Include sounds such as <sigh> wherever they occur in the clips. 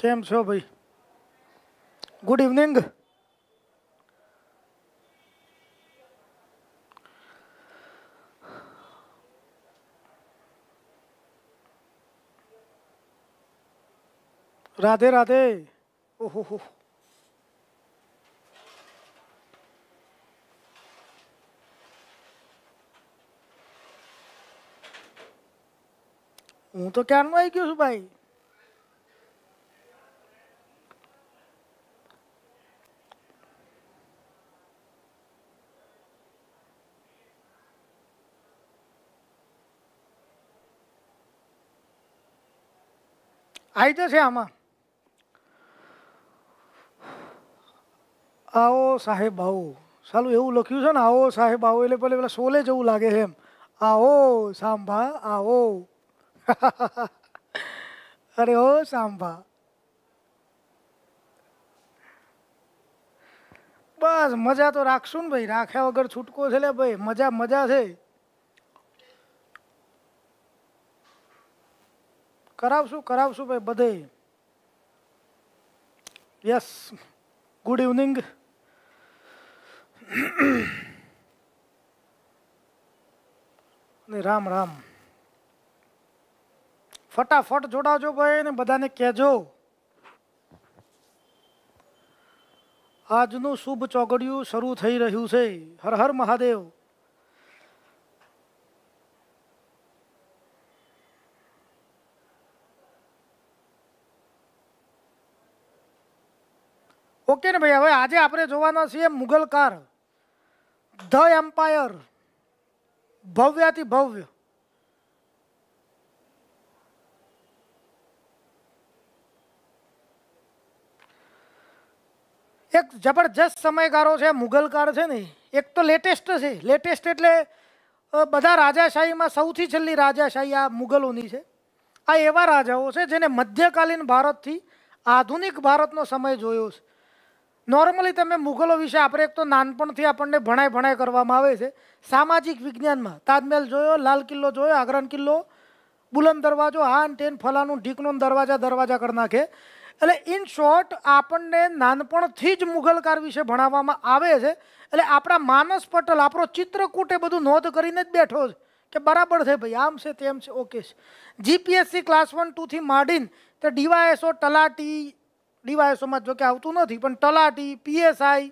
કેમ છો ભાઈ ગુડ ઇવનિંગ રાધે રાધે ઓહો હો હું તો ક્યારનું આવી ગયો છું ભાઈ આઈતે છે આમાં આવો સાહેબાઓ સારું એવું લખ્યું છે ને આવો સાહેબાઓ એટલે પહેલા પહેલા સોલે જેવું લાગે છે એમ આવો સંભા આવો અરે ઓ સંભા બસ મજા તો રાખશું ને ભાઈ રાખે વગર છુટકો છે લે ભાઈ મજા મજા છે કરાવશું કરાવશું ભાઈ બધે યસ ગુડ ઇવનિંગ ને રામ રામ ફટાફટ જોડાજો ભાઈ ને બધાને કહેજો આજનું શુભ ચોગડિયું શરૂ થઈ રહ્યું છે હર હર મહાદેવ ઓકે ને ભાઈ હવે આજે આપણે જોવાના છીએ મુગલકાર ધ એમ્પાયર ભવ્યાથી ભવ્ય એક જબરજસ્ત સમયગાળો છે મુગલકાળ છે ને એક તો લેટેસ્ટ છે લેટેસ્ટ એટલે બધા રાજાશાહીમાં સૌથી છેલ્લી રાજાશાહી આ મુગલોની છે આ એવા રાજાઓ છે જેને મધ્યકાલીન ભારતથી આધુનિક ભારતનો સમય જોયો છે Нормаલી તમે મુઘલો વિશે આપણે એક તો નાનપણથી આપણે ભણાય ભણાય કરવામાં આવે છે સામાજિક વિજ્ઞાનમાં તાદમેલ જોયો લાલ કિલ્લો જોયો આગરાન કિલ્લો બુલંદ દરવાજો હાંટેન ફલાનું ઢિકનોન દરવાજા દરવાજા કર નાખે એટલે ઇન શોર્ટ આપણે નાનપણથી જ મુઘલ કાર વિશે ભણાવવામાં આવે છે એટલે આપણો માનસ પટલ આપરો ચિત્ર કુટે બધું નોંધ કરીને જ બેઠો છે કે બરાબર છે ભાઈ આમ છે તેમ છે ઓકે છે જીપીએસસી ક્લાસ 1 2 થી માડિન તો ડીવાયએસઓ તલાટી ડીવાયસોમાં જોકે આવતું નથી પણ તલાટી પીએસઆઈ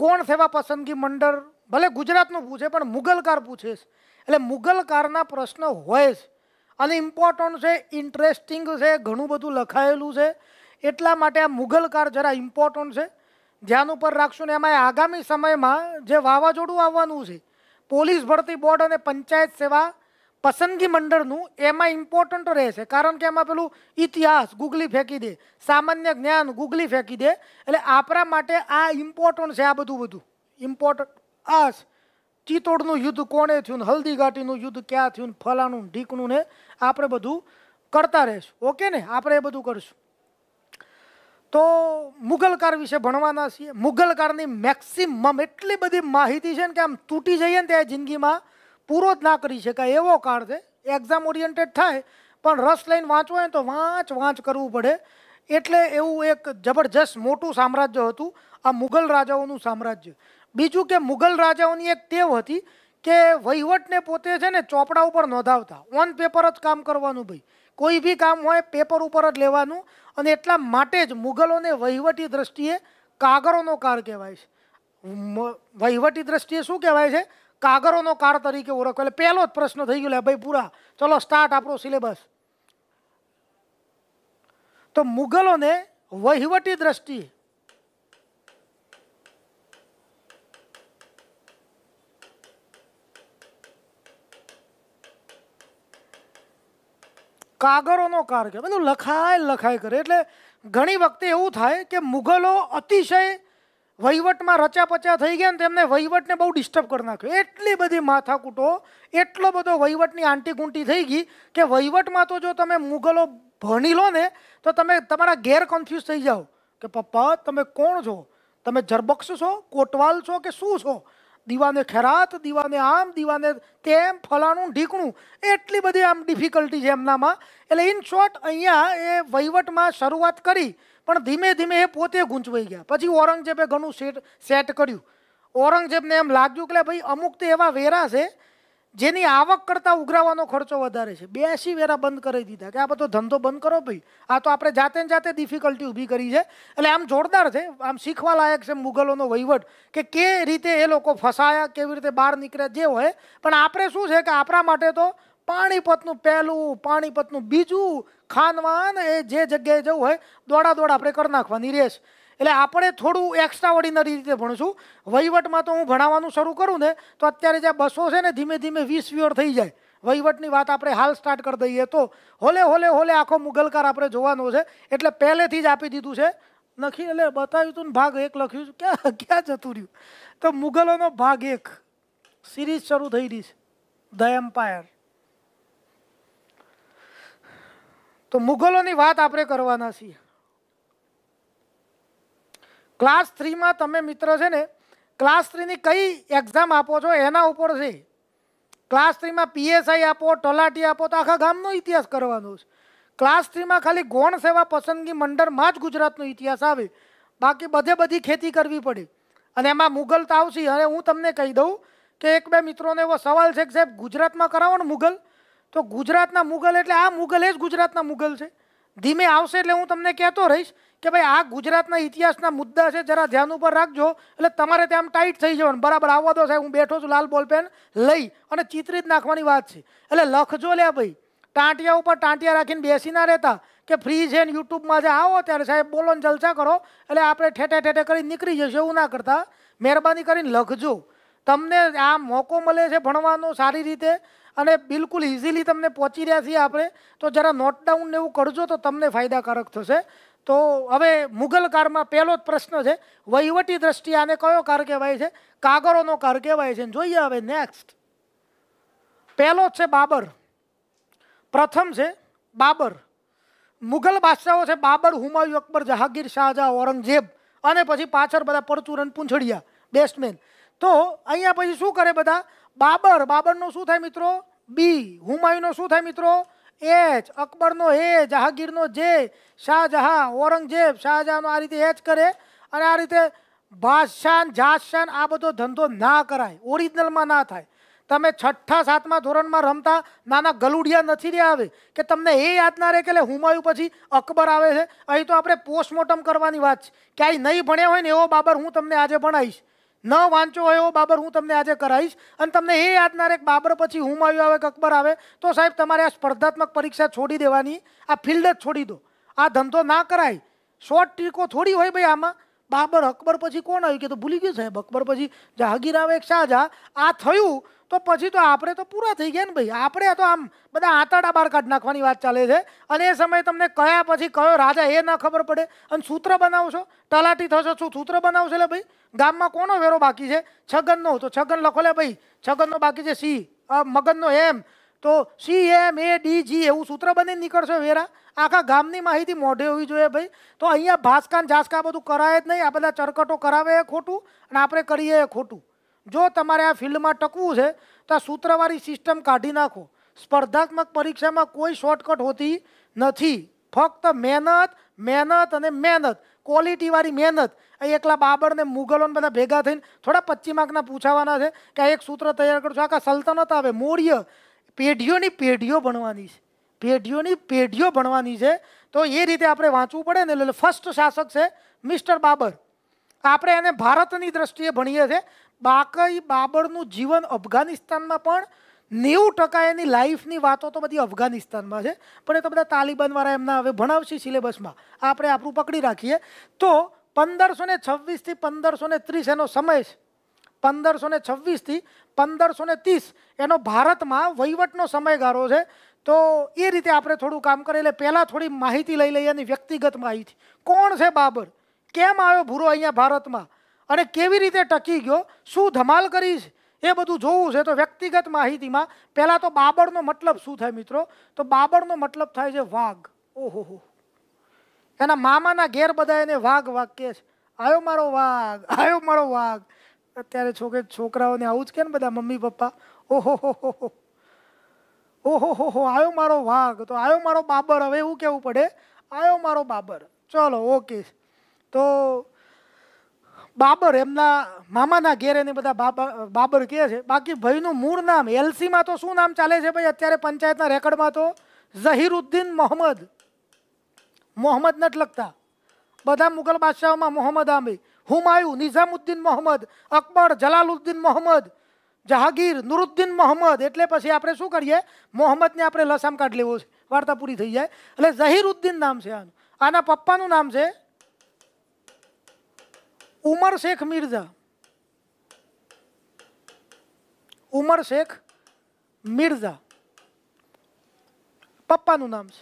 ગૌણ સેવા પસંદગી મંડળ ભલે ગુજરાતનું પૂછે પણ મુગલકાર પૂછે છે એટલે મુગલકારના પ્રશ્ન હોય છે અને ઇમ્પોર્ટન્ટ છે ઇન્ટરેસ્ટિંગ છે ઘણું બધું લખાયેલું છે એટલા માટે આ મુગલકાર જરા ઇમ્પોર્ટન્ટ છે ધ્યાન ઉપર રાખશું ને એમાં આગામી સમયમાં જે વાવાઝોડું આવવાનું છે પોલીસ ભરતી બોર્ડ અને પંચાયત સેવા પસંદી મંડળ નું એમાં ઈમ્પોર્ટન્ટ રહે છે કારણ કે એમાં પેલું ઇતિહાસ ગુગલી ફેકી દે સામાન્ય જ્ઞાન ગુગલી ફેકી દે એટલે આપરા માટે આ ઈમ્પોર્ટન્ટ છે આ બધું બધું ઈમ્પોર્ટન્ટ આ ચીતોડ નું યુદ્ધ કોણે થયું હળદી ગાટી નું યુદ્ધ ક્યાં થયું ફલાણું ડીકનું ને આપણે બધું કરતા રહેશું ઓકે ને આપણે એ બધું કરશું તો મુઘલ કાર વિશે બનવાના છે મુઘલ કારની મેક્સિમમ એટલે બધી માહિતી છે ને કેમ તૂટી જઈએ ને ત્યાં જિંદગીમાં પૂરો જ ના કરી શકાય એવો કારણ છે एग्जाम ઓરિએન્ટેડ થાય પણ રસ લઈને વાંચવો તો વાંચ વાંચ કરવું પડે એટલે એવું એક જબરજસ્ત મોટું સામ્રાજ્ય હતું આ મુઘલ રાજાઓનું સામ્રાજ્ય બીજું કે મુઘલ રાજાઓની એક ટેવ હતી કે વૈવટ ને પોતે છે ને ચોપડા ઉપર નોંઢાવતા ઓન પેપર જ કામ કરવાનું ભાઈ કોઈ ભી કામ હોય પેપર ઉપર જ લેવાનું અને એટલા માટે જ મુઘલોને વૈવટી દ્રષ્ટિએ કાગરોનો કાર કહેવાય છે વૈવટી દ્રષ્ટિએ શું કહેવાય છે कागरो नो कार तरीके उरकले पहलो प्रश्न થઈ ગયું લે ભાઈ પૂરા ચલો સ્ટાર્ટ આપણો સિલેબસ તો મુઘલોને વૈહીવટી દ્રષ્ટિ કાગરો નો કાર કે બનું લખાય લખાય કરે એટલે ઘણી વખતે એવું થાય કે મુઘલો અતિશય વહીવટમાં રચા-પચા થઈ ગયા ને તેમને વહીવટને બહુ ડિસ્ટર્બ કરનાક એટલી બધી માથાકૂટો એટલો બધો વહીવટની આંટી-ગુંટી થઈ ગઈ કે વહીવટમાં તો જો તમે મુઘલો ભણી લો ને તો તમે તમારા ગેયર કન્ફ્યુઝ થઈ જાવ કે પપ્પા તમે કોણ છો તમે જરબક્ષ છો कोतवाल છો કે શું છો દિવાને ખરાત દિવાને આમ દિવાને કેમ ફલાણું ઢિકણું એટલી બધી આમ ડિફિકલ્ટી છે એમનામાં એટલે ઇન શોર્ટ અહીંયા એ વહીવટમાં શરૂઆત કરી પણ ધીમે ધીમે પોતે ગુંચવાઈ ગયા પછી ઓરંગજે બે ઘણું સેટ સેટ કર્યું ઓરંગજેને એમ લાગ્યું કે ભાઈ અમુક તે એવા વેરા છે જેની આવક કરતા ઉગરાવાનો ખર્જો વધારે છે બે એસી વેરા બંધ કરી દીધા કે આ બધું ધંધો બંધ કરો ભાઈ આ તો આપણે જાતે જ જાતે ડિફિકલ્ટી ઊભી કરી છે એટલે આમ જોરદાર છે આમ શીખવા layak છે મુઘલોનો વૈવડ કે કે રીતે એ લોકો ફસાયા કેવી રીતે બહાર નીકળ્યા જે હોય પણ આપણે શું છે કે આપરા માટે તો પાણીપતનું પહેલું પાણીપતનું બીજું ખાનવાન એ જે જગ્યાએ જવું હોય દોડા દોડા આપણે કરી નાખવાની રહેશ એટલે આપણે થોડું એક્સ્ટ્રા ઓર્ડિનરી રીતે ભણશું વહીવટમાં તો હું ભણાવવાનું શરૂ કરું ને તો અત્યારે જ્યાં બસો છે ને ધીમે ધીમે વીસ વ્યોર થઈ જાય વહીવટની વાત આપણે હાલ સ્ટાર્ટ કરી દઈએ તો હોલે હોલે હોલે આખો મુગલકાર આપણે જોવાનો છે એટલે પહેલેથી જ આપી દીધું છે લખી એટલે બતાવ્યું હતું ને ભાગ એક લખ્યું છે ક્યાં ક્યાં જતું રહ્યું તો મુગલોનો ભાગ એક સિરીઝ શરૂ થઈ રહી છે ધ એમ્પાયર તો મુઘલો ની વાત આપણે કરવાના છે ક્લાસ 3 માં તમે મિત્રો છે ને ક્લાસ 3 ની કઈ एग्जाम આપો છો એના ઉપરથી ક્લાસ 3 માં પીએસઆઈ આપો તલાટી આપો તો આખા ગામનો ઇતિહાસ કરવાનો છે ક્લાસ 3 માં ખાલી ગોણ સેવા પસંદગી મંડર માં જ ગુજરાતનો ઇતિહાસ આવે બાકી બધે બધી ખેતી કરવી પડે અને એમાં મુઘલ તો આવશે અને હું તમને કહી દઉં કે એક બે મિત્રોને એવો સવાલ છે કે સાહેબ ગુજરાતમાં કરાવો ને મુઘલ તો ગુજરાતના મુગલ એટલે આ મુગલ એ જ ગુજરાતના મુગલ છે ધીમે આવશે એટલે હું તમને ક્યતો રહી કે ભાઈ આ ગુજરાતના ઇતિહાસના મુદ્દા છે જરા ધ્યાન ઉપર રાખજો એટલે તમારે ત્યાંમ ટાઈટ થઈ જવો બરાબર આવવો તો સાહેબ હું બેઠો છું લાલ બોલપેન લઈ અને ચિત્રિત નાખવાની વાત છે એટલે લખજો લે ભાઈ કાંટીયા ઉપર ટાંટીયા રાખીને બેસી ના રહેતા કે ફ્રી છે ને YouTube માં જ આવો ત્યારે સાહેબ બોલોન જલચા કરો એટલે આપણે ઠેઠા ઠેઠા કરીને નીકળી જશું એવું ના કરતા મહેરબાની કરીને લખજો તમને આ મોકો મળે છે ભણવાનો સારી રીતે અને બિલકુલ ઈઝીલી તમને પોચી રહ્યા છીએ આપણે તો જરા નોટડાઉન ને એવું કરજો તો તમને ફાયદાકારક થશે તો હવે મુઘલ કારમાં પહેલો જ પ્રશ્ન છે વૈવટી દ્રષ્ટિ આને કયો કારણ કે વૈ છે કાગરોનો કારણ કેવાય છે જોઈએ હવે નેક્સ્ટ પહેલો છે બાબર પ્રથમ છે બાબર મુઘલ બાદશાહો છે બાબર હુમાયુ અકબર જહાંગીર શાહજા ઓરંગઝેબ અને પછી પાછળ બધા પરતુરન પુંચડિયા બેસ્ટમેન તો અયા પછી શું કરે બધા बाबर बाबर નો શું થાય મિત્રો બી હુમાયુ નો શું થાય મિત્રો એ અકબર નો હે જહાંગીર નો જે શાહજહા ઓરંગઝેબ શાહજા નો આ રીતે હેજ કરે અને આ રીતે બાદશાહ જાશન આ બધો ધંધો ના કરાય ઓરિજિનલ માં ના થાય તમે છઠ્ઠા સાતમા ધોરણ માં રમતા ના ના ગલુડિયા નથી રહ્યા કે તમને એ યાદ ના રહે કેલે હુમાયુ પછી અકબર આવે છે આઈ તો આપણે પોસ્ટમોર્ટમ કરવાની વાત છે કે આઈ નઈ ભણે હોય ને એવો બાબર હું તમને આજે ભણાઈશ ન વાંચો હોય એવો બાબર હું તમને આજે કરાવીશ અને તમને એ યાદ ના રહે બાબર પછી હું હુમાયુ આવે કે અકબર આવે તો સાહેબ તમારે આ સ્પર્ધાત્મક પરીક્ષા છોડી દેવાની આ ફિલ્ડ જ છોડી દો આ ધંધો ના કરાય શોર્ટ ટ્રીકો થોડી હોય ભાઈ આમાં बाबर अकबर પછી કોણ આવ્યો કે તો ભૂલી ગયો છે અકબર પછી જહાગીર આવે છે શાહજા આ થયો તો પછી તો આપણે તો પૂરો થઈ ગયા ને ભાઈ આપણે તો આમ બડા આટાડા બાર કાઢ નાખવાની વાત ચાલે છે અને એ સમયે તમને કયા પછી કયો રાજા એને ખબર પડે અને સૂત્ર બનાવશો તલાટી થશે શું સૂત્ર બનાવશો લે ભાઈ ગામમાં કોનો વેરો બાકી છે છગનનો તો છગન લખો લે ભાઈ છગનનો બાકી છે સી આ મગનનો એમ તો સી એમ એ ડી જી એવું સૂત્ર બની નીકળશો વેરા આખા ગામની માહિતી મોઢે હોવી જોઈએ ભાઈ તો અહીંયા ભાસકાન ઝાસકા બધું કરાય જ નહીં આ બધા ચરકટો કરાવે એ ખોટું અને આપણે કરીએ એ ખોટું જો તમારે આ ફિલ્ડમાં ટકવું છે તો આ સૂત્રવાળી સિસ્ટમ કાઢી નાખો સ્પર્ધાત્મક પરીક્ષામાં કોઈ શોર્ટકટ હોતી નથી ફક્ત મહેનત મહેનત અને મહેનત ક્વોલિટીવાળી મહેનત અહીં એકલા બાબરને મુગલોને બધા ભેગા થઈને થોડા પચી માર્કના પૂછાવાના છે કે એક સૂત્ર તૈયાર કરશો આખા સલ્તનત આવે મૌર્ય પેઢીઓની પેઢીઓ ભણવાની છે પેડિયોની પેડિયો બનવાની છે તો એ રીતે આપણે વાંચવું પડે ને ફર્સ્ટ શાસક છે મિસ્ટર બાબર આપણે એને ભારતની દ્રષ્ટિએ ભણિયે છે બકઈ બાબરનું જીવન afghanistan માં પણ 90% એની લાઈફની વાતો તો બધી afghanistan માં છે પણ તો બધા તાલિબાન દ્વારા એમના હવે બનાવશે સિલેબસમાં આ આપણે આપું પકડી રાખીએ તો 1526 થી 1530 એનો સમય છે 1526 થી 1530 એનો ભારત માં વૈવટનો સમયગારો છે તો એ રીતે આપણે થોડું કામ કરીએ એટલે પહેલાં થોડી માહિતી લઈ લઈએ એની વ્યક્તિગત માહિતી કોણ છે બાબર કેમ આવ્યો ભૂરો અહીંયા ભારતમાં અને કેવી રીતે ટકી ગયો શું ધમાલ કરી છે એ બધું જોવું છે તો વ્યક્તિગત માહિતીમાં પહેલાં તો બાબરનો મતલબ શું થાય મિત્રો તો બાબરનો મતલબ થાય છે વાઘ ઓહો એના મામાના ઘેર બધા એને વાઘ વાઘ કહે છે આવ્યો મારો વાઘ આવ્યો મારો વાઘ અત્યારે છોકરે છોકરાઓને આવું જ કે ને બધા મમ્મી પપ્પા ઓહો હો હો હો ઓ હો હો હો આયો મારો વાઘ તો આયો મારો બાબર હવે હું કેવું પડે આયો મારો બાબર ચલો ઓકે તો બાબર એમના મામાના ગેરેને બધા બાબર કે છે બાકી ભાઈનું મૂળ નામ એલસી માં તો શું નામ ચાલે છે ભાઈ અત્યારે પંચાયત ના રેકોર્ડ માં તો ઝહીરુદ્દીન મોહમ્મદ મોહમ્મદનટ لگتا બધા મુઘલ બાદશાહ માં મોહમ્મદ આમી હુમાયુ નિઝામુદ્દીન મોહમ્મદ અકબર જલાલુદ્દીન મોહમ્મદ જહાગીર નુરુદ્દીન મોહમ્મદ એટલે પછી આપણે શું કરીએ મોહમ્મદને આપણે લસામ કાઢી લેવો છે વાર્તા પૂરી થઈ જાય એટલે ઝહીરુદ્દીન નામ છે આનું આના પપ્પાનું નામ છે ઉમર શેખ મિર્ઝા ઉમર શેખ મિર્ઝા પપ્પાનું નામ છે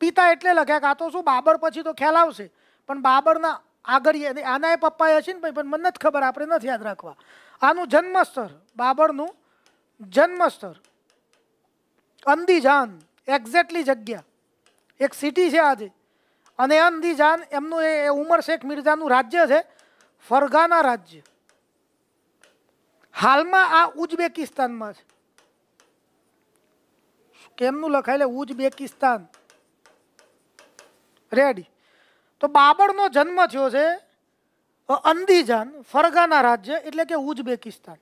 પિતા એટલે લખ્યા કાં તો શું બાબર પછી તો ખ્યાલ આવશે પણ બાબરના આગળ આના એ પપ્પાએ હશે ને ભાઈ પણ મને નથી ખબર આપણે નથી યાદ રાખવા આનું જન્મસ્થળ બાબરનું જન્મસ્થળ અંધીજાન એક્ઝેક્ટલી જગ્યા એક સિટી છે આજી અને અંધીજાન એમનું એ ઉમર શેખ મિરઝાનું રાજ્ય છે ફરગાના રાજ્ય હાલમાં આ ઉઝબેકિસ્તાનમાં છે કેમ નું લખાય લે ઉઝબેકિસ્તાન રેડી તો બાબરનો જન્મ થયો છે અંધી જાન ફરગાના રાજ્ય એટલે કે ઉઝબેકિસ્તાન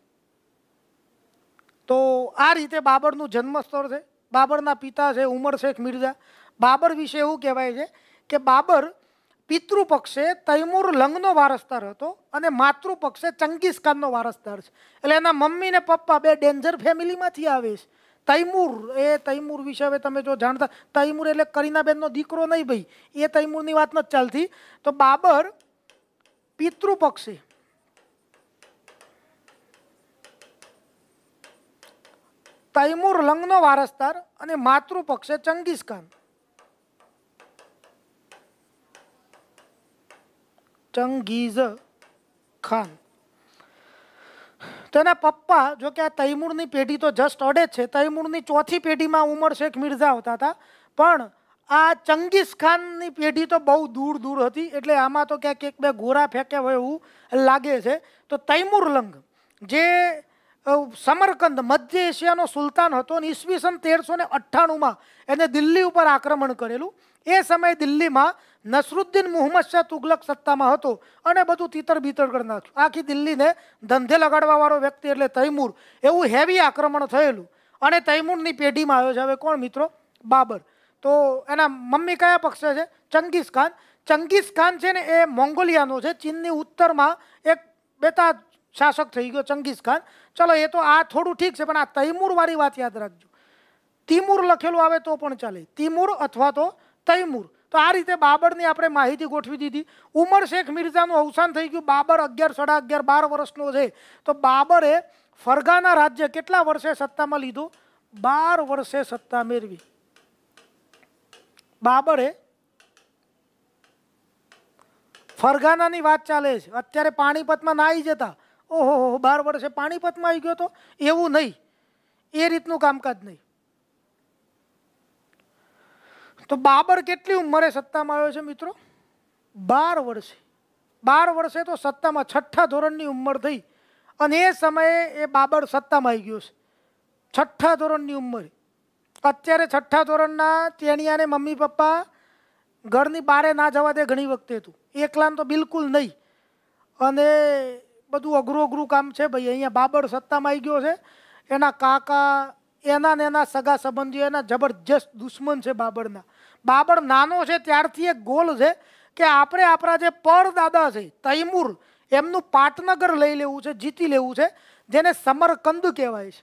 તો આ રીતે બાબર નું જન્મસ્થળ છે બાબર ના પિતા છે ઉમર શેખ મિરઝા બાબર વિશે એવું કહેવાય છે કે બાબર પિતૃપક્ષે તૈમુર લંગનો વારસદાર હતો અને માતૃપક્ષે ચંગીઝ ખાનનો વારસદાર છે એટલે એના મમ્મી ને પપ્પા બે ડેન્જર ફેમિલીમાંથી આવી છે તૈમુર એ તૈમુર વિશે તમે જો જાણતા તૈમુર એટલે કરીના બેનનો દીકરો નઈ ભઈ એ તૈમુર ની વાત મત ચાલતી તો બાબર પિતૃપક્ષી તૈમુર લંગનો વારસદાર અને માતૃપક્ષે ચંગીઝ ખાન ચંગીઝ ખાન તેના પપ્પા જો કે આ તૈમૂરની પેઢી તો જસ્ટ અડે છે તૈમૂરની ચોથી પેઢીમાં ઉમર શેખ મિર્ઝા આવતા હતા પણ આ ચંગીસ ખાનની પેઢી તો બહુ દૂર દૂર હતી એટલે આમાં તો ક્યાંક એક બે ગોરા ફેંક્યા હોય એવું લાગે છે તો તૈમુર લંગ જે સમરકંદ મધ્ય એશિયાનો સુલતાન હતો અને ઈસવીસન તેરસો ને અઠ્ઠાણુંમાં એને દિલ્હી ઉપર આક્રમણ કરેલું એ સમયે દિલ્હીમાં નસરુદ્દીન મુહમ્મદ શાહ તુગલક સત્તામાં હતો અને બધું તીતર બીતર કરી નાખ્યું આખી દિલ્હીને ધંધે લગાડવાવાળો વ્યક્તિ એટલે તૈમૂર એવું હેવી આક્રમણ થયેલું અને તૈમૂરની પેઢીમાં આવ્યો છે હવે કોણ મિત્રો બાબર તો એના મમ્મી કયા પક્ષે છે ચંગીઝ ખાન ચંગીઝ ખાન છે ને એ મંગોલિયાનો છે ચીન ની ઉત્તરમાં એક બેતા શાસક થઈ ગયો ચંગીઝ ખાન ચલો એ તો આ થોડું ઠીક છે પણ આ તૈમુર વાળી વાત યાદ રાખજો તીમુર લખેલું આવે તો પણ ચાલે તીમુર अथवा તો તૈમુર તો આ રીતે બાબર ની આપણે માહિતી ગોઠવી દીધી ઉમર શેખ મირઝા નો અવસાન થઈ ગયો બાબર 11 11 12 વર્ષનો છે તો બાબર એ ફરગાના રાજ્ય કેટલા વર્ષે સત્તા માં લીધો 12 વર્ષે સત્તા મે લીધો બાબરે ફરગાનાની વાત ચાલે છે અત્યારે પાણીપતમાં ના આવી જતા ઓહો હો બાર વર્ષે પાણીપતમાં આવી ગયો તો એવું નહીં એ રીતનું કામકાજ નહીં તો બાબર કેટલી ઉંમરે સત્તામાં આવ્યો છે મિત્રો બાર વર્ષે બાર વર્ષે તો સત્તામાં છઠ્ઠા ધોરણની ઉંમર થઈ અને એ સમયે એ બાબર સત્તામાં આવી ગયો છે છઠ્ઠા ધોરણની ઉંમરે અત્યારે છઠ્ઠા ધોરણના તેણિયાને મમ્મી પપ્પા ઘરની બારે ના જવા દે ઘણી વખતે હતું એકલાન તો બિલકુલ નહીં અને બધું અઘરું અઘરું કામ છે ભાઈ અહીંયા બાબર સત્તામાં આવી ગયો છે એના કાકા એના ને એના સગા સંબંધીઓ એના જબરજસ્ત દુશ્મન છે બાબરના બાબર નાનો છે ત્યારથી એક ગોલ છે કે આપણે આપણા જે પરદાદા છે તૈમૂર એમનું પાટનગર લઈ લેવું છે જીતી લેવું છે જેને સમરકંદ કહેવાય છે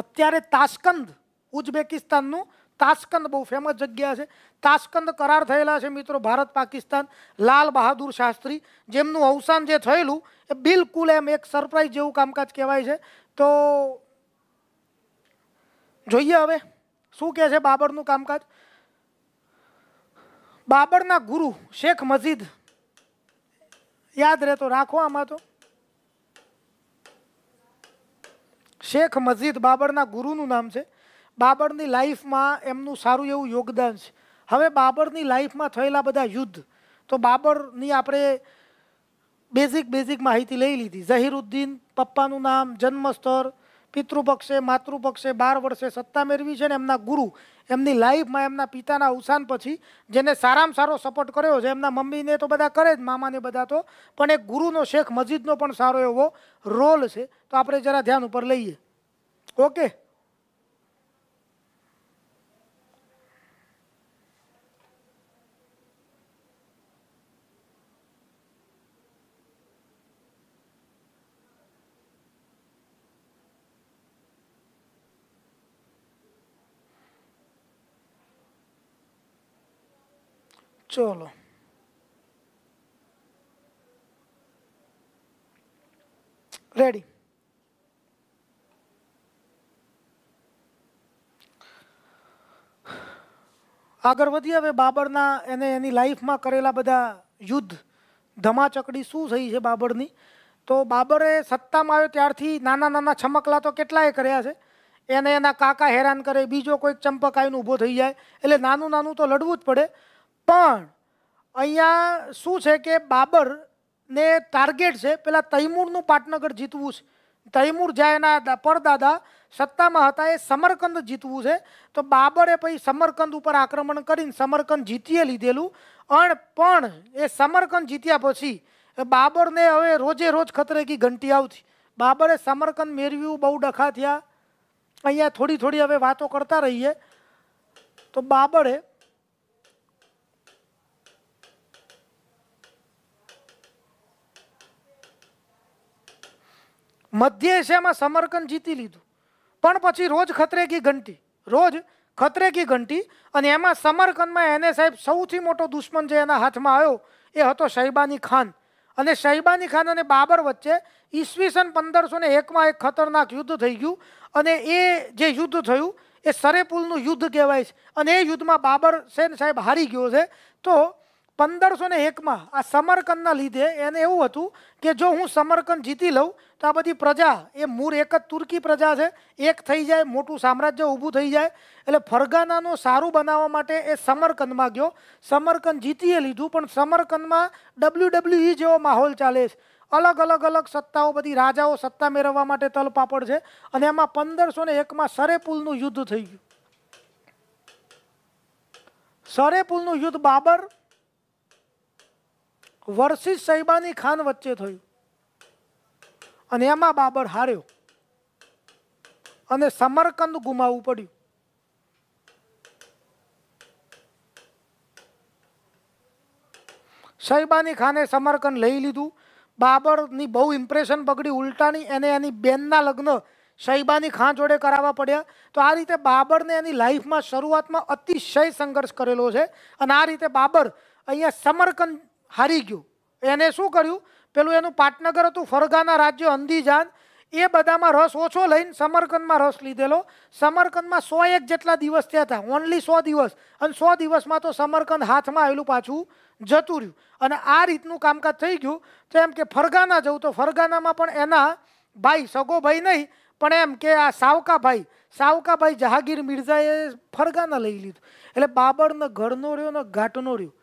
અત્યારે તાશકંદ উজবেকিস্তান નું તાસ્કંદ બહુ ફેમસ જગ્યા છે તાસ્કંદ કરાર થયેલા છે મિત્રો ભારત પાકિસ્તાન લાલ બહાદુર શાસ્ત્રી જેમ નું અવસાન જે થયેલું એ બિલકુલ એમ એક સરપ્રાઈઝ જેવું કામકાજ કહેવાય છે તો જોઈએ હવે શું કહે છે બાબર નું કામકાજ બાબર ના ગુરુ શેખ મઝીદ યાદ રહે તો રાખો આમાં તો શેખ મઝીદ બાબર ના ગુરુ નું નામ છે બાબરની લાઈફમાં એમનું સારું એવું યોગદાન છે હવે બાબરની લાઈફમાં થયેલા બધા યુદ્ધ તો બાબરની આપણે બેઝિક બેઝિક માહિતી લઈ લીધી ઝહીરુદ્દીન પપ્પાનું નામ જન્મસ્થળ પિતૃપક્ષે માતૃપક્ષે 12 વર્ષે 97વી છે ને એમના ગુરુ એમની લાઈફમાં એમના પિતાના અવસાન પછી જેને સારામસારો સપોર્ટ કર્યો છે એમના મમ્મીને તો બધા કરે જ મામાને બધા તો પણ એક ગુરુનો શેખ મજીદનો પણ સારો એવો રોલ છે તો આપણે જરા ધ્યાન ઉપર લઈએ ઓકે ચલો રેડી આગળ વધીએ હવે બાબરના એને એની લાઈફમાં કરેલા બધા યુદ્ધ ધમાચકડી શું થઈ છે બાબરની તો બાબરે સત્તામાં આવ્યો ત્યારથી નાના નાના છમકલા તો કેટલાય કર્યા છે એને એના કાકા હેરાન કરે બીજો કોઈક ચંપક આવીને ઊભો થઈ જાય એટલે નાનું નાનું તો લડવું જ પડે પણ અહિયાં શું છે કે બાબર ને ટાર્ગેટ છે પેલા તૈમુર નું પાટનગર જીતવું છે તૈમુર જાયના પરदादा સત્તામાં હતા એ સમરકંદ જીતવું છે તો બાબર એ પછી સમરકંદ ઉપર આક્રમણ કરીને સમરકંદ જીતી લેદેલું અને પણ એ સમરકંદ જીત્યા પછી બાબર ને હવે રોજેરોજ ખતરેની ઘંટી આવતી બાબર એ સમરકંદ મેરવ્યું બહુ ડખા થ્યા અહિયાં થોડી થોડી હવે વાતો કરતા રહીએ તો બાબર એ મધ્ય એશિયામાં સમરકંદ જીતી લીધું પણ પછી રોજ ખતરેની ઘંટી રોજ ખતરેની ઘંટી અને એમાં સમરકંદમાં એને સાહેબ સૌથી મોટો દુશ્મન જેના હાથમાં આવ્યો એ હતો સૈબાની ખાન અને સૈબાની ખાનોને બાબર વચ્ચે ઈસવીસન 1501 માં એક ખતરનાક યુદ્ધ થઈ ગયું અને એ જે યુદ્ધ થયું એ સરેપુલનું યુદ્ધ કહેવાય છે અને એ યુદ્ધમાં બાબર સેન સાહેબ હારી ગયો છે તો 1501 માં આ સમરકંદના લીધે એને એવું હતું કે જો હું સમરકંદ જીતી લઉં તાપતિ પ્રજા એ મૂર એકદ ટુરકી પ્રજા છે એક થઈ જાય મોટું સામ્રાજ્ય ઊભું થઈ જાય એટલે ફરગાનાનો સારુ બનાવવા માટે એ સમરકંદમાં ગયો સમરકંદ જીતી લેધું પણ સમરકંદમાં WWE જેવો માહોલ ચાલે છે અલગ અલગ અલગ સત્તાઓ બધી રાજાઓ સત્તા મેળવવા માટે તલ પાપડ છે અને એમાં 1501 માં સરેપુલનું યુદ્ધ થઈ ગયું સરેપુલનું યુદ્ધ બાબર વર્સિસ સૈબાની ખાન વચ્ચે થયું અને એમાં બાબર હાર્યો અને સમરકંદ ગુમાવવું પડ્યું શૈબાની ખાને સમરકંદ લઈ લીધું બાબરની બહુ ઇમ્પ્રેશન બગડી ઉલટાની એને એની બેનના લગ્ન શૈબાની ખાન જોડે કરાવવા પડ્યા તો આ રીતે બાબરને એની લાઈફમાં શરૂઆતમાં અતિશય સંઘર્ષ કરેલો છે અને આ રીતે બાબર અહીંયા સમરકંદ હારી ગયું એને શું કર્યું પેલું એનું પાટનગર હતું ફરગાના રાજ્ય અંદિજાન એ બધામાં રસ ઓછો લઈને સમરકંદમાં રસ લીધેલો સમરકંદમાં સો એક જેટલા દિવસ થયા હતા ઓનલી સો દિવસ અને સો દિવસમાં તો સમરકંદ હાથમાં આવેલું પાછું જતું રહ્યું અને આ રીતનું કામકાજ થઈ ગયું તો એમ કે ફરગાના જવું તો ફરગાનામાં પણ એના ભાઈ સગો ભાઈ નહીં પણ એમ કે આ સાવકાભાઈ સાવકાભાઈ જહાગીર ભાઈ મિર્ઝાએ ફરગાના લઈ લીધું એટલે બાબળનો ઘરનો રહ્યો ને ઘાટનો રહ્યો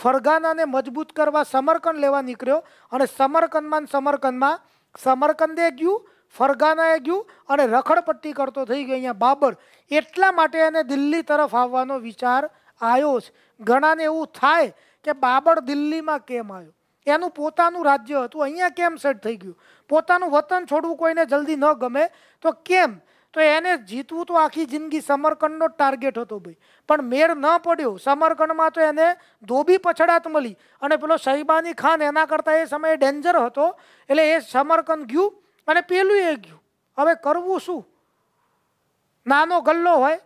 ફરганаને મજબૂત કરવા સમરકંદ લેવા નીકળ્યો અને સમરકંદમાં સમરકંદમાં સમરકંદે આવ્યું ફરганаએ આવ્યું અને રખળપટ્ટી કરતો થઈ ગયો અહીંયા બાબર એટલા માટે અને દિલ્હી તરફ આવવાનો વિચાર આવ્યોસ ઘણાને એવું થાય કે બાબર દિલ્હીમાં કેમ આવ્યો એનું પોતાનું રાજ્ય હતું અહીંયા કેમ સેટ થઈ ગયું પોતાનું વતન છોડવું કોઈને જલ્દી ન ગમે તો કેમ તો એને જીતવું તો આખી જિંદગી સમરકંદો ટાર્ગેટ હતો ભઈ પણ મેર ન પડ્યો સમરકંદમાં તો એને ધોબી પછડાત મળી અને પેલો સહીબાની ખાન એના કરતા એ સમયે ડેન્જર હતો એટલે એ સમરકંદ ગયો અને પેલો એ ગયો હવે કરું શું નાનો ગલ્લો હોય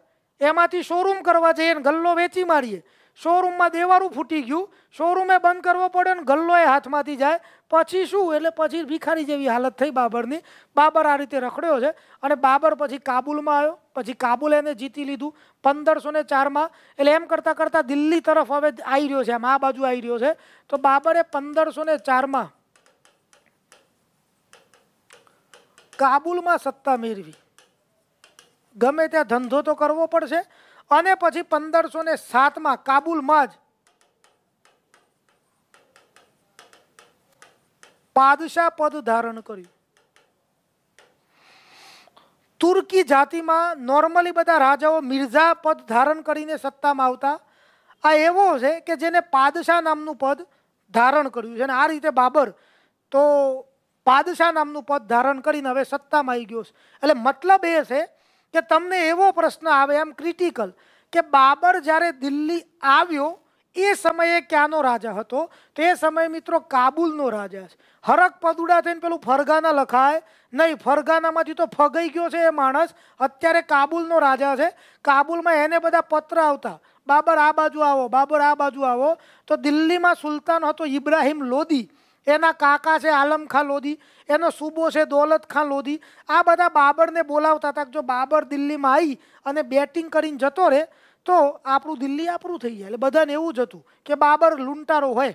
એમાંથી શોરૂમ કરવા જોઈએ અને ગલ્લો વેચી માળીએ શોરૂમ માં દેવારું ફૂટી ગયું શોરૂમે બંધ કરવો પડ્યો ને ગલ્લો એ હાથ માંથી જાય પછી શું એટલે પછી ભિખારી જેવી હાલત થઈ બાબર ની બાબર આ રીતે રખડ્યો છે અને બાબર પછી કાબુલ માં આવ્યો પછી કાબુલ એને જીતી લીધું 1504 માં એટલે એમ કરતા કરતા દિલ્હી તરફ હવે આવી રહ્યો છે આમ આ બાજુ આવી રહ્યો છે તો બાબર એ 1504 માં કાબુલ માં સત્તા મેળવી ગમે તે ધંધો તો કરવો પડશે આને પછી 1507 માં કાબુલમાં જ પાદશાહ પદ ધારણ કર્યું તુરકી જાતિમાં નોર્મલી બધા રાજાઓ મિરઝા પદ ધારણ કરીને સત્તામાં આવતા આ એવો છે કે જેને પાદશાહ નામનું પદ ધારણ કર્યું છે અને આ રીતે બાબર તો પાદશાહ નામનું પદ ધારણ કરીને હવે સત્તામાં આવી ગયો એટલે મતલબ એ છે કે તમને એવો પ્રશ્ન આવે એમ ક્રિટિકલ કે બાબર જ્યારે દિલ્હી આવ્યો એ સમયે કેનો રાજા હતો તે સમયે મિત્રો કાબુલનો રાજા છે હરક પદુડા થઈને પેલા ફરગાના લખાય નઈ ફરગાનામાંથી તો ફગાઈ ગયો છે એ માણસ અત્યારે કાબુલનો રાજા છે કાબુલમાં એને બધા પત્ર આવતા બાબર આ બાજુ આવો બાબર આ બાજુ આવો તો દિલ્હીમાં સુલતાન હતો ઇબ્રાહીમ લોદી એના કાકા છે આલમખાન લોદી એનો સુબો છે દૌલતખાન લોદી આ બધા બાબરને બોલાવતા હતા કે જો બાબર દિલ્હીમાં આવી અને બેટિંગ કરીને જતો રે તો આપરૂ દિલ્હી આપરૂ થઈ જાય એટલે બધાને એવું જ હતું કે બાબર લૂંટારો હોય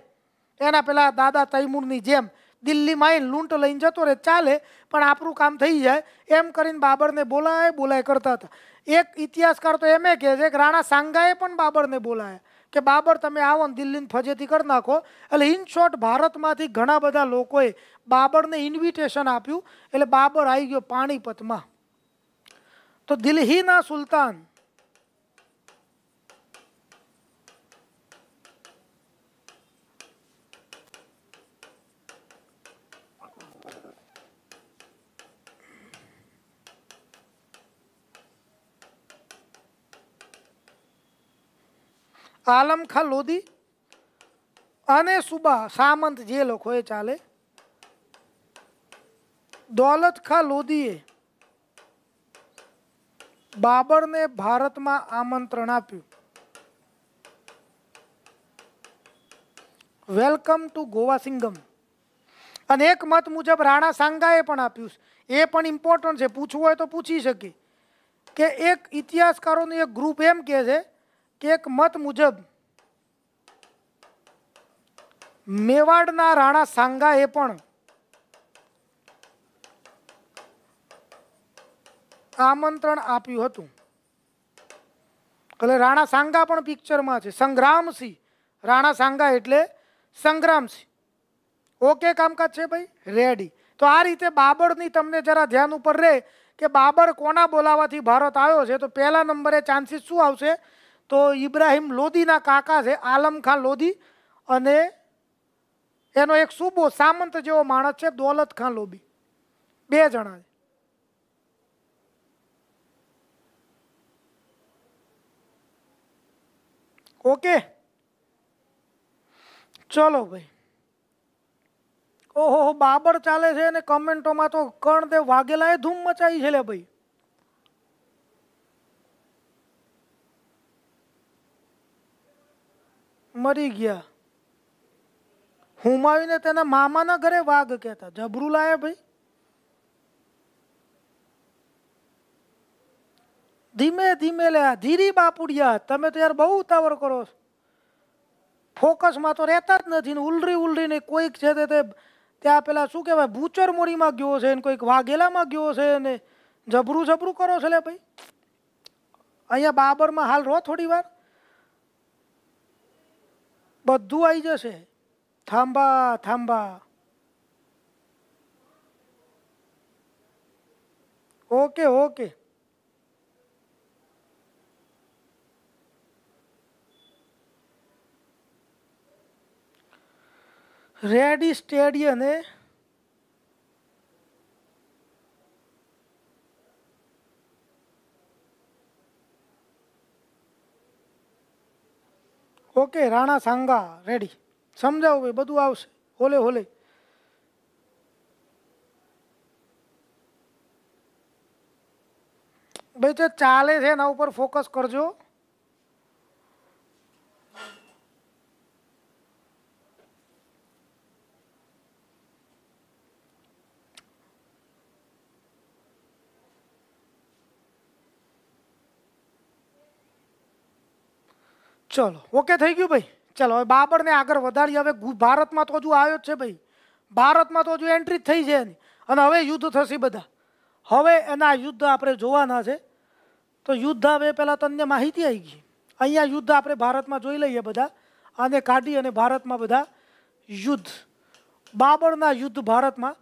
એના પેલા દાદા તયમુરની જેમ દિલ્હીમાં આવી લૂંટ લઈને જતો રે ચાલે પણ આપરૂ કામ થઈ જાય એમ કરીને બાબરને બોલાય બોલાય કરતા હતા એક ઇતિહાસકાર તો એમે કહે છે કે રાણા સાંગાએ પણ બાબરને બોલાય કે બાબર તમે આવો ને દિલ્હી ને ફજેતી કર નાખો એટલે ઇન શોર્ટ ભારતમાંથી ઘણા બધા લોકો એ બાબર ને ઇન્વિટેશન આપ્યું એટલે બાબર આવી ગયો પાણીપત માં તો દિલ્હી ના સુલતાન આલમ ખા લોદી અને સુબા સામંત જે લોકોએ ચાલે દોલત ખા લોદીએ બાબરને ભારતમાં આમંત્રણ આપ્યું વેલકમ ટુ ગોવાસિંગમ અને એક મત મુજબ રાણા સાંગાએ પણ આપ્યું એ પણ ઇમ્પોર્ટન્ટ છે પૂછવું હોય તો પૂછી શકે કે એક ઇતિહાસકારોનું એક ગ્રુપ એમ કહે છે કે એક મત મુજબ મેવાડના રાણા સાંગાએ પણ આમંત્રણ આપ્યું હતું એટલે રાણા સાંગા પણ પિક્ચરમાં છે સંગ્રામસિંહ રાણા સાંગા એટલે સંગ્રામસિંહ ઓકે કામકાજ છે ભાઈ રેડી તો આ રીતે બાબરની તમને જરા ધ્યાન ઉપર રહે કે બાબર કોના બોલાવાથી ભારત આવ્યો છે તો પહેલા નંબરે ચાન્સીસ શું આવશે તો ઇબ્રાહિમ લોધીના કાકા છે આલમ ખાન લોધી અને એનો એક સુબો સામંત જેવો માણસ છે દોલત ખાન લોબી બે જણા છે ઓકે ચલો ભાઈ ઓહો બાબર ચાલે છે અને કમેન્ટોમાં તો કણ તે વાઘેલાએ ધૂમ મચાવી છે લે ભાઈ મરી ગયા હુમાયુને તેના મામાના ઘરે વાઘ કહેતા જબરું લાયા ભાઈ ધીમે ધીમે લે ધીરી બાપુડિયા તમે તો યાર બહુ ઉતાવળ કરો ફોકસમાં તો રહેતા જ નથી ને ઉલરી ઉલરી ને કોઈક છે તે ત્યાં પેલા શું કહેવાય ભૂચર મોડીમાં ગયો છે ને કોઈક વાઘેલામાં ગયો છે ને જબરું જબરું કરો છે લે ભાઈ અહીંયા બાબરમાં હાલ રહો થોડી વાર बधु आई जैसे थांबा थांबा ओके ओके रेडी स्टेडियम है ઓકે રાણા સાંગા રેડી સમજાવું ભાઈ બધું આવશે હોલે હોલે ભાઈ જે ચાલે છે એના ઉપર ફોકસ કરજો चलो ओके થઈ ગયું ભાઈ चलो હવે બાબર ને આગળ વધાડી હવે ભારત માં તો જો આવ્યો છે ભાઈ ભારત માં તો જો એન્ટ્રી થઈ છે અને હવે યુદ્ધ થશે બધા હવે એના યુદ્ધ આપણે જોવાના છે તો યુદ્ધ હવે પહેલા તને માહિતી આવી ગઈ અહીંયા યુદ્ધ આપણે ભારત માં જોઈ લઈએ બધા અને કાડી અને ભારત માં બધા યુદ્ધ બાબર ના યુદ્ધ ભારત માં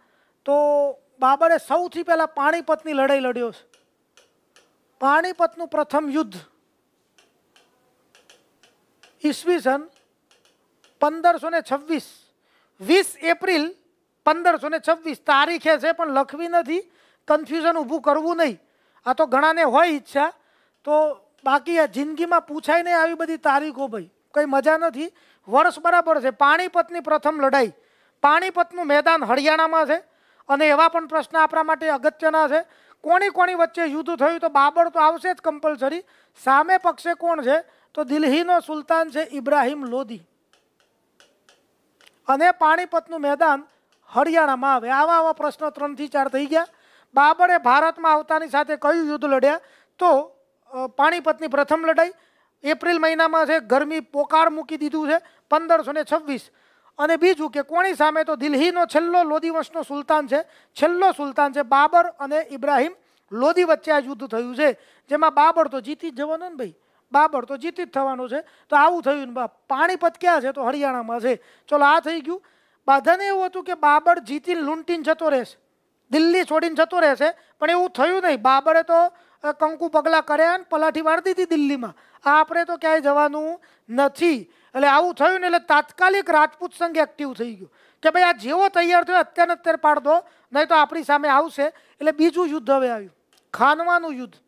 તો બાબર એ સૌથી પહેલા પાણીપત ની લડાઈ લડ્યો છે પાણીપત નું પ્રથમ યુદ્ધ ઈસવીસન પંદરસો ને છવ્વીસ વીસ એપ્રિલ પંદરસો ને છવ્વીસ તારીખે છે પણ લખવી નથી કન્ફ્યુઝન ઊભું કરવું નહીં આ તો ઘણાને હોય ઈચ્છા તો બાકી આ જિંદગીમાં પૂછાય નહીં આવી બધી તારીખો ભાઈ કંઈ મજા નથી વર્ષ બરાબર છે પાણીપતની પ્રથમ લડાઈ પાણીપતનું મેદાન હરિયાણામાં છે અને એવા પણ પ્રશ્ન આપણા માટે અગત્યના છે કોની કોની વચ્ચે યુદ્ધ થયું તો બાબર તો આવશે જ કમ્પલસરી સામે પક્ષે કોણ છે તો દિલ્હીનો સુલતાન છે ઇબ્રાહિમ લોદી અને પાણીપતનું મેદાન હરિયાણામાં આવે આવા આવા પ્રશ્નો 3 થી 4 થઈ ગયા બાબર એ ભારતમાં આવતાની સાથે કયું યુદ્ધ લડ્યા તો પાણીપતની પ્રથમ લડાઈ એપ્રિલ મહિનામાં છે ગરમી પોકાર મૂકી દીધું છે 1526 અને બીજું કે કોની સામે તો દિલ્હીનો છેલ્લો લોદી વંશનો સુલતાન છે છેલ્લો સુલતાન છે બાબર અને ઇબ્રાહિમ લોદી વચ્ચે આ યુદ્ધ થયું છે જેમાં બાબર તો જીતી જવાનો ન ભાઈ બા બર્તો જીતી થવાનું છે તો આવું થયું ને બા પાણી પત ક્યા છે તો હરિયાણામાં છે ચલો આ થઈ ગયું બાંધને એવું હતું કે બાબર જીતીન લુંટીન જતો રહે છે દિલ્હી છોડીન જતો રહે છે પણ એવું થયું નહીં બાબરે તો કંકુ પગલા કરે અને પલાઠી વારતીતી દિલ્હીમાં આ આપણે તો ક્યાં જવાનું નથી એટલે આવું થયું ને એટલે તાત્કાલિક રાજપૂત સંગ એક્ટિવ થઈ ગયો કે ભાઈ આ જેવો તૈયાર થયો અત્યાર ન અત્યાર પાડ દો નહી તો આપણી સામે આવશે એટલે બીજું યુદ્ધ હવે આવ્યું ખાનવાનું યુદ્ધ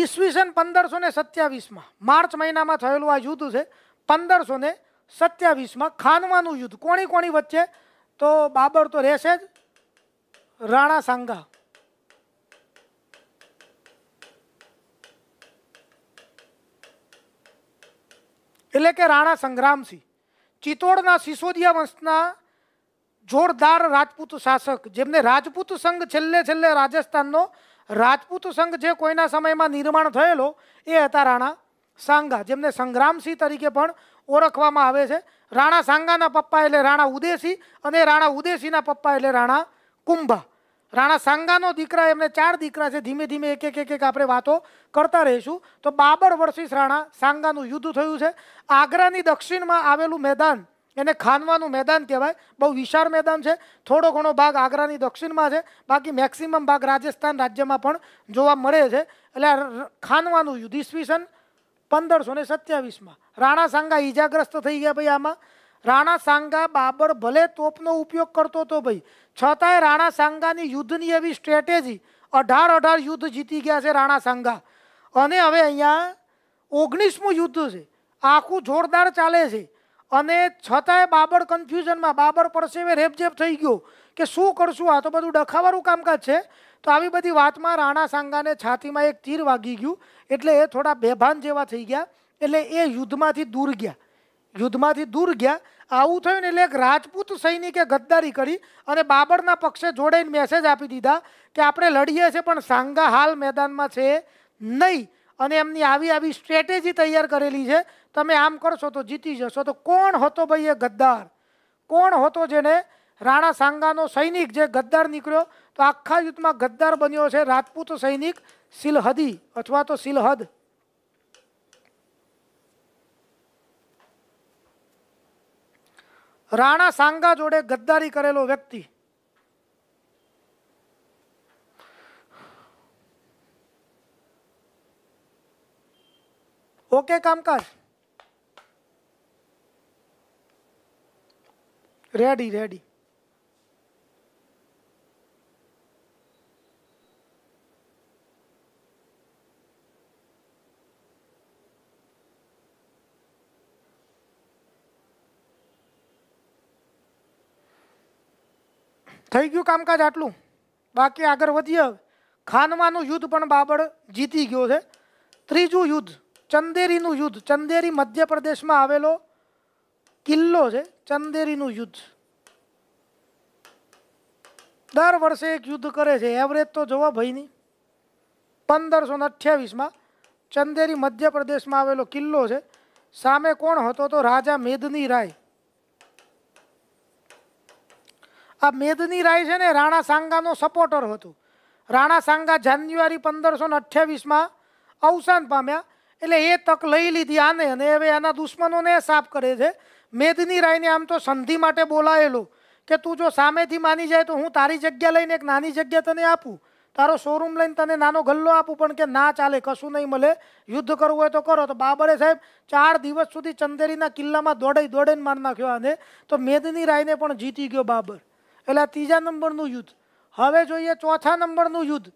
ઈસવીસન પંદરસો ને સત્યાવીસમાં માર્ચ મહિનામાં થયેલું આ યુદ્ધ છે પંદરસો ને સત્યાવીસમાં ખાનવાનું યુદ્ધ કોણી કોણી વચ્ચે તો બાબર તો રહેશે જ રાણા સાંગા એટલે કે રાણા સંગ્રામસિંહ ચિત્તોડના સિસોદિયા વંશના જોરદાર રાજપૂત શાસક જેમને રાજપૂત સંઘ છેલ્લે છેલ્લે રાજસ્થાનનો રાઠપુત સંગ જે કોઈના સમયમાં નિર્માણ થયેલો એ હતા રાણા સાંગા જેમને સંગ્રામસી તરીકે પણ ઓળખવામાં આવે છે રાણા સાંગાના પપ્પા એટલે રાણા ઉદેસી અને રાણા ઉદેસીના પપ્પા એટલે રાણા કુંબા રાણા સાંગાનો દીકરા એમને ચાર દીકરા છે ધીમે ધીમે એક એક એક એક આપણે વાતો કરતા રહીશું તો બાબર વર્સિસ રાણા સાંગાનો યુદ્ધ થયું છે આગરાની દક્ષિણમાં આવેલું મેદાન એને ખાનવા નું મેદાન કહેવાય બહુ વિશાળ મેદાન છે થોડો ઘણો ભાગ આકરાની દક્ષિણમાં છે બાકી મેક્સિમમ ભાગ રાજસ્થાન રાજ્યમાં પણ જોવા મળે છે એટલે ખાનવા નું યુદ્ધિશવીષણ 1527 માં રાણા સાંગા ઇજાગ્રસ્ત થઈ ગયા ભઈ આમાં રાણા સાંગા બાબર ભલે તોપનો ઉપયોગ કરતો તો ભઈ છતાંય રાણા સાંગા ની યુદ્ધની એવી સ્ટ્રેટેજી 18 18 યુદ્ધ જીતી ગયા છે રાણા સાંગા અને હવે અહીંયા 19 મો યુદ્ધ છે આ આખું જોરદાર ચાલે છે અને છતાંય બાબર કન્ફ્યુઝનમાં બાબર પરસેવે રેપઝેપ થઈ ગયો કે શું કરશું આ તો બધું ડખાવાળું કામકાજ છે તો આવી બધી વાતમાં રાણા સાંગાને છાતીમાં એક તીર વાગી ગયું એટલે એ થોડા બેભાન જેવા થઈ ગયા એટલે એ યુદ્ધમાંથી દૂર ગયા યુદ્ધમાંથી દૂર ગયા આવું થયું ને એટલે એક રાજપૂત સૈનિકે ગદ્દારી કરી અને બાબરના પક્ષે જોડાઈને મેસેજ આપી દીધા કે આપણે લડીએ છીએ પણ સાંગા હાલ મેદાનમાં છે નહીં અને એમની આવી આવી સ્ટ્રેટેજી તૈયાર કરેલી છે તમે આમ કરશો તો જીતી જશો તો કોણ હતો ભાઈ એ ગદ્દાર કોણ હતો જેને રાણા સાંગાનો સૈનિક જે ગદ્દાર નીકળ્યો તો આખા યુદ્ધમાં ગદ્દાર બન્યો છે રાજપૂત સૈનિક સિલહદી અથવા તો સિલહદ રાણા સાંગા જોડે ગદ્દારી કરેલો વ્યક્તિ ઓકે કામકાજ રેડી રેડી તૈગીયુ કામકાજ આટલું બાકી આગળ વધીએ ખાનમાનુ યુદ્ધ પણ બાબડ જીતી ગયો છે ત્રીજું યુદ્ધ ચંદેરીનું યુદ્ધ ચંદેરી મધ્યપ્રદેશમાં આવેલો કિલ્લો છે ચંદેરીનું યુદ્ધ દર વર્ષે એક યુદ્ધ કરે છે એવરેજ તો જોવા ભાઈની 1528 માં ચંદેરી મધ્યપ્રદેશમાં આવેલો કિલ્લો છે સામે કોણ હતો તો રાજા મેદનીરાય આ મેદનીરાય છે ને રાણા સાંગાનો સપોર્ટર હતો રાણા સાંગા જાન્યુઆરી 1528 માં અવસાન પામ્યા એટલે એ તક લઈ લીધી આને અને હવે આના દુશ્મનોને સાફ કરે છે મેદની રાયને આમ તો સંધિ માટે બોલાયેલું કે તું જો સામેથી માની જાય તો હું તારી જગ્યા લઈને એક નાની જગ્યા તને આપું તારો શોરૂમ લઈને તને નાનો ગલ્લો આપું પણ કે ના ચાલે કશું નહીં મળે યુદ્ધ કરવું હોય તો કરો તો બાબરે સાહેબ ચાર દિવસ સુધી ચંદેરીના કિલ્લામાં દોડાઈ દોડાઈને માર નાખ્યો આને તો મેદની રાયને પણ જીતી ગયો બાબર એટલે આ ત્રીજા નંબરનું યુદ્ધ હવે જોઈએ ચોથા નંબરનું યુદ્ધ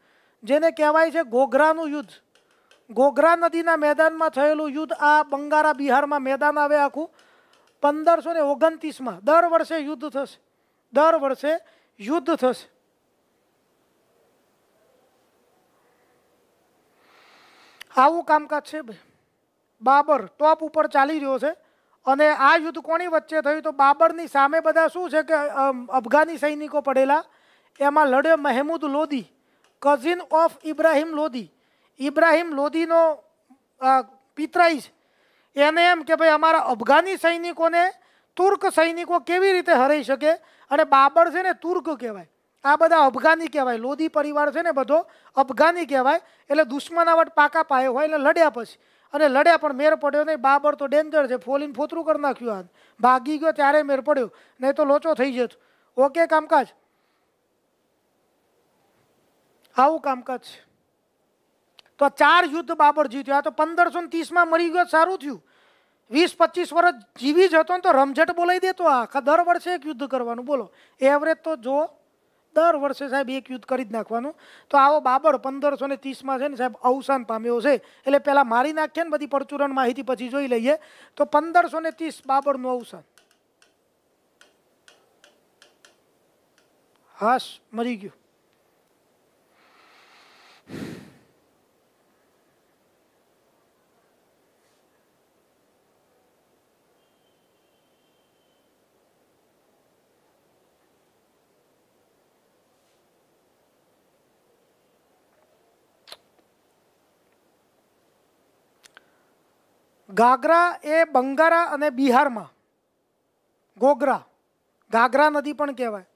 જેને કહેવાય છે ગોઘરાનું યુદ્ધ ગોઘરા નદીના મેદાનમાં થયેલું યુદ્ધ આ બંગારા બિહારમાં મેદાન આવે આખું 1529 માં 10 વર્ષે યુદ્ધ થશે 10 વર્ષે યુદ્ધ થશે આવું કામકાજ છે બે બબર ટોપ ઉપર ચાલી રહ્યો છે અને આ યુદ્ધ કોની વચ્ચે થયું તો બબર ની સામે બધા શું છે કે afghani સૈનિકો પડેલા એમાં લડ્યો મહમૂદ લોદી કઝિન ઓફ ઇબ્રાહિમ લોદી ઇબ્રાહિમ લોદી નો પિતરાઈ એને એમ કે ભાઈ અમારા afghani સૈનિકોને તુર્ક સૈનિકો કેવી રીતે હરાઈ શકે અને બાબર છે ને તુર્ક કહેવાય આ બધા afghani કહેવાય લોદી પરિવાર છે ને બધો afghani કહેવાય એટલે દુશ્મનાવટ પાકા પાએ હોય ને લડ્યા પછી અને લડ્યા પણ મેર પડ્યો ને બાબર તો ડેન્જર છે ફોલીન ફોતરું કરી નાખ્યો આજ ભાગી ગયો ત્યારે મેર પડ્યો નહી તો લોચો થઈ જત ઓકે કામકાજ આવું કામકાજ તો ચાર યુદ્ધ બાબર જીત્યો આ તો 1530 માં મરી ગયો શરૂ થયું 20 25 વર્ષ જીવી જતો તો રમઝટ બોલાય દેતો આખા દર વર્ષે યુદ્ધ કરવાનું બોલો એવરેજ તો જો દર વર્ષે સાહેબ એક યુદ્ધ કરી જ નાખવાનું તો આવો બાબર 1530 માં છે ને સાહેબ અવસાન પામ્યો છે એટલે પહેલા મારી નાખ્યે ને બધી પરચુરણ માહિતી પછી જોઈ લઈએ તો 1530 બાબર નું અવસાન આશ મરી ગયો ગાગરા એ બંગારા અને બિહારમાં ગોગરા ગાગરા નદી પણ કહેવાય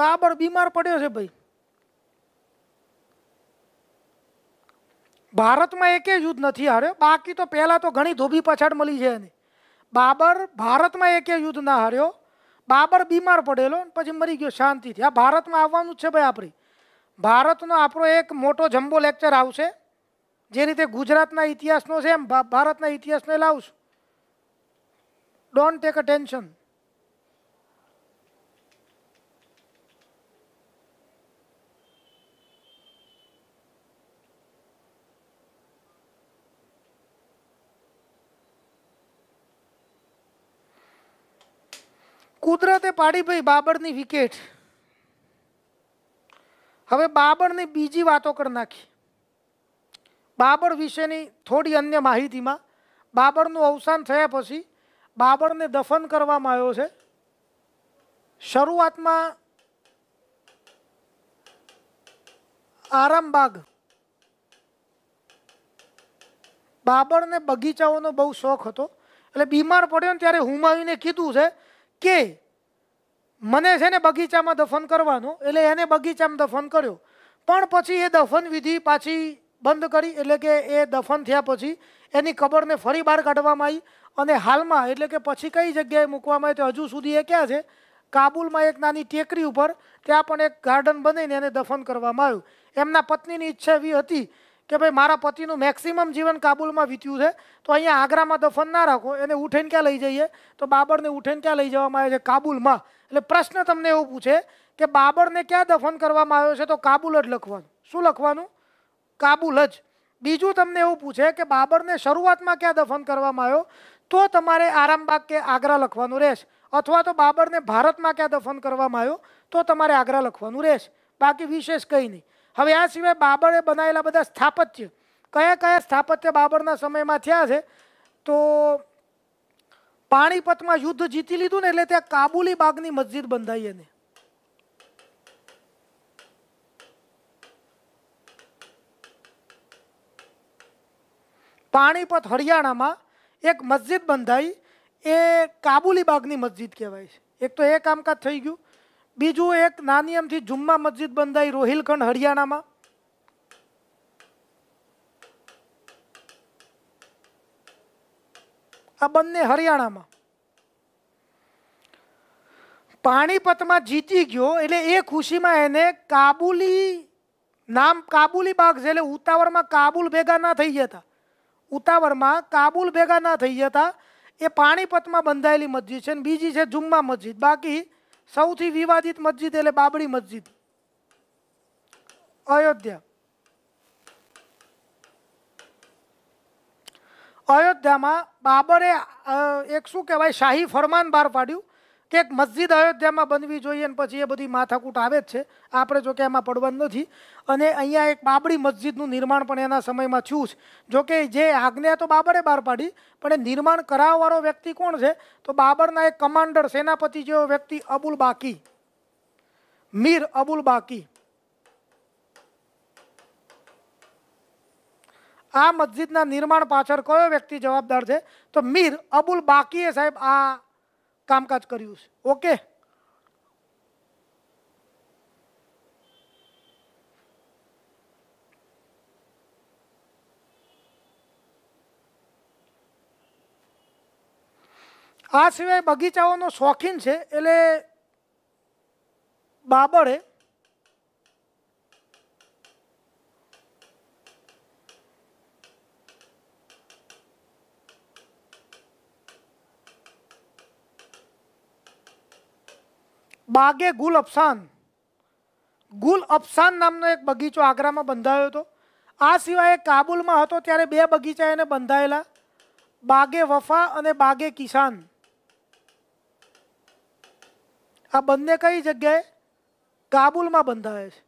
बाबर बीमार पडयो छे भाई भारत માં એકે યુદ્ધ નથી હારે બાકી તો પેલા તો ઘણી ધોબી પાછડ મળી છે ને बाबर ભારત માં એકે યુદ્ધ ના હાર્યો बाबर બીમાર પડેલો ને પછી મરી ગયો શાંતિથી આ ભારત માં આવવાનું છે ભાઈ આપરી ભારત નો આપરો એક મોટો જમ્બો લેક્ચર આવશે જે રીતે ગુજરાત ના ઇતિહાસ નો છે એમ ભારત ના ઇતિહાસ ને લાવું છું ડોન્ટ ટેક અ ટેન્શન કુદરતે પાડી ભાઈ બાબરની વિકેટ હવે બાબરની બીજી વાતો કરી નાખી બાબર વિશેની થોડી અન્ય માહિતીમાં બાબરનું અવસાન થયા પછી બાબરને દફન કરવામાં આવ્યો છે શરૂઆતમાં આરામબાગ બાબરને બગીચાઓનો બહુ શોખ હતો એટલે બીમાર પડ્યો ને ત્યારે હુમાયુને કીધું છે કે મને છે ને બગીચામાં દફન કરવાનું એટલે એને બગીચામાં દફન કર્યો પણ પછી એ દફન વિધિ પાછી બંધ કરી એટલે કે એ દફન થયા પછી એની કબરને ફરી બહાર કાઢવામાં આવી અને હાલમાં એટલે કે પછી કઈ જગ્યાએ મૂકવામાં આવી તો હજુ સુધી એ ક્યાં છે કાબુલમાં એક નાની ટેકરી ઉપર ત્યાં પણ એક ગાર્ડન બનાવીને એને દફન કરવામાં આવ્યું એમના પત્નીની ઈચ્છા એવી હતી કે ભાઈ મારા પતિનું મેક્સિમમ જીવન કાબુલમાં વિત્યું છે તો અહીંયા આગરામાં દફન ના રાખું એને ઉઠાઈને ક્યાં લઈ જઈએ તો બાબરને ઉઠાઈને ક્યાં લઈ જવામાં આવ્યો છે કાબુલમાં એટલે પ્રશ્ન તમને એવું પૂછે કે બાબરને ક્યાં દફન કરવામાં આવ્યો છે તો કાબુલ જ લખવાનું શું લખવાનું કાબુલ જ બીજો તમને એવું પૂછે કે બાબરને શરૂઆતમાં ક્યાં દફન કરવામાં આવ્યો તો તમારે આરામબાગ કે આગરા લખવાનું રહેશે અથવા તો બાબરને ભારતમાં ક્યાં દફન કરવામાં આવ્યો તો તમારે આગરા લખવાનું રહેશે બાકી વિશેષ કઈ નહીં હવે આ સિવાય બાબરે બનાવેલા બધા સ્થાપત્ય કયા કયા સ્થાપત્ય બાબરના સમયમાં થયા છે તો પાણીપતમાં યુદ્ધ જીતી લીધું ને એટલે ત્યાં કાબુલી બાગની મસ્જિદ બંધાઈ એને પાણીપત હરિયાણામાં એક મસ્જિદ બંધાઈ એ કાબુલી બાગની મસ્જિદ કહેવાય છે એક તો એ કામકાજ થઈ ગયું બીજુ એક નાનિયમથી ઝુમ્મા મસ્જિદ બંધાઈ રોહિલખંડ હરિયાણામાં આ બન્ને હરિયાણામાં પાણીપત માં જીતી ગયો એટલે એ ખુશીમાં એને કાબુલી નામ કાબુલી બાગ છે એટલે ઉતાવર માં કાબુલ ભેગા ના થઈ જાતા ઉતાવર માં કાબુલ ભેગા ના થઈ જાતા એ પાણીપત માં બંધાયેલી મસ્જિદ છે અને બીજી છે ઝુમ્મા મસ્જિદ બાકી સૌથી વિવાદિત મસ્જિદ એટલે બાબરી મસ્જિદ અયોધ્યા અયોધ્યામાં બાબરે એક શું કહેવાય શાહી ફરમાન બહાર પાડ્યું કે એક મસ્જિદ અયોધ્યામાં બનવી જોઈએ અને પછી એ બધી માથાકૂટ આવે જ છે આપણે જોકે એમાં પડવાનું નથી અને અહીંયા એક બાબરી મસ્જિદનું નિર્માણ પણ એના સમયમાં થયું છે જોકે જે આજ્ઞા તો બાબરે બહાર પાડી પણ એ નિર્માણ કરાવવાળો વ્યક્તિ કોણ છે તો બાબરના એક કમાન્ડર સેનાપતિ જેવો વ્યક્તિ અબુલ બાકી મીર અબુલ બાકી આ મસ્જિદના નિર્માણ પાછળ કયો વ્યક્તિ જવાબદાર છે તો મીર અબુલ બાકીએ સાહેબ આ કામકાજ કર્યું છે ઓકે આ સિવાય બગીચાઓનો શોખીન છે એટલે બાબરે बागे गुल अफसान गुल अफसान नाम નો એક બગીચો આગરા માં બંધાયો તો આ સિવાય કાબુલ માં હતો ત્યારે બે બગીચા એને બંધાયેલા बागे वफा અને बागे किसान આ બંદે કઈ જગ્યાએ કાબુલ માં બંધાય છે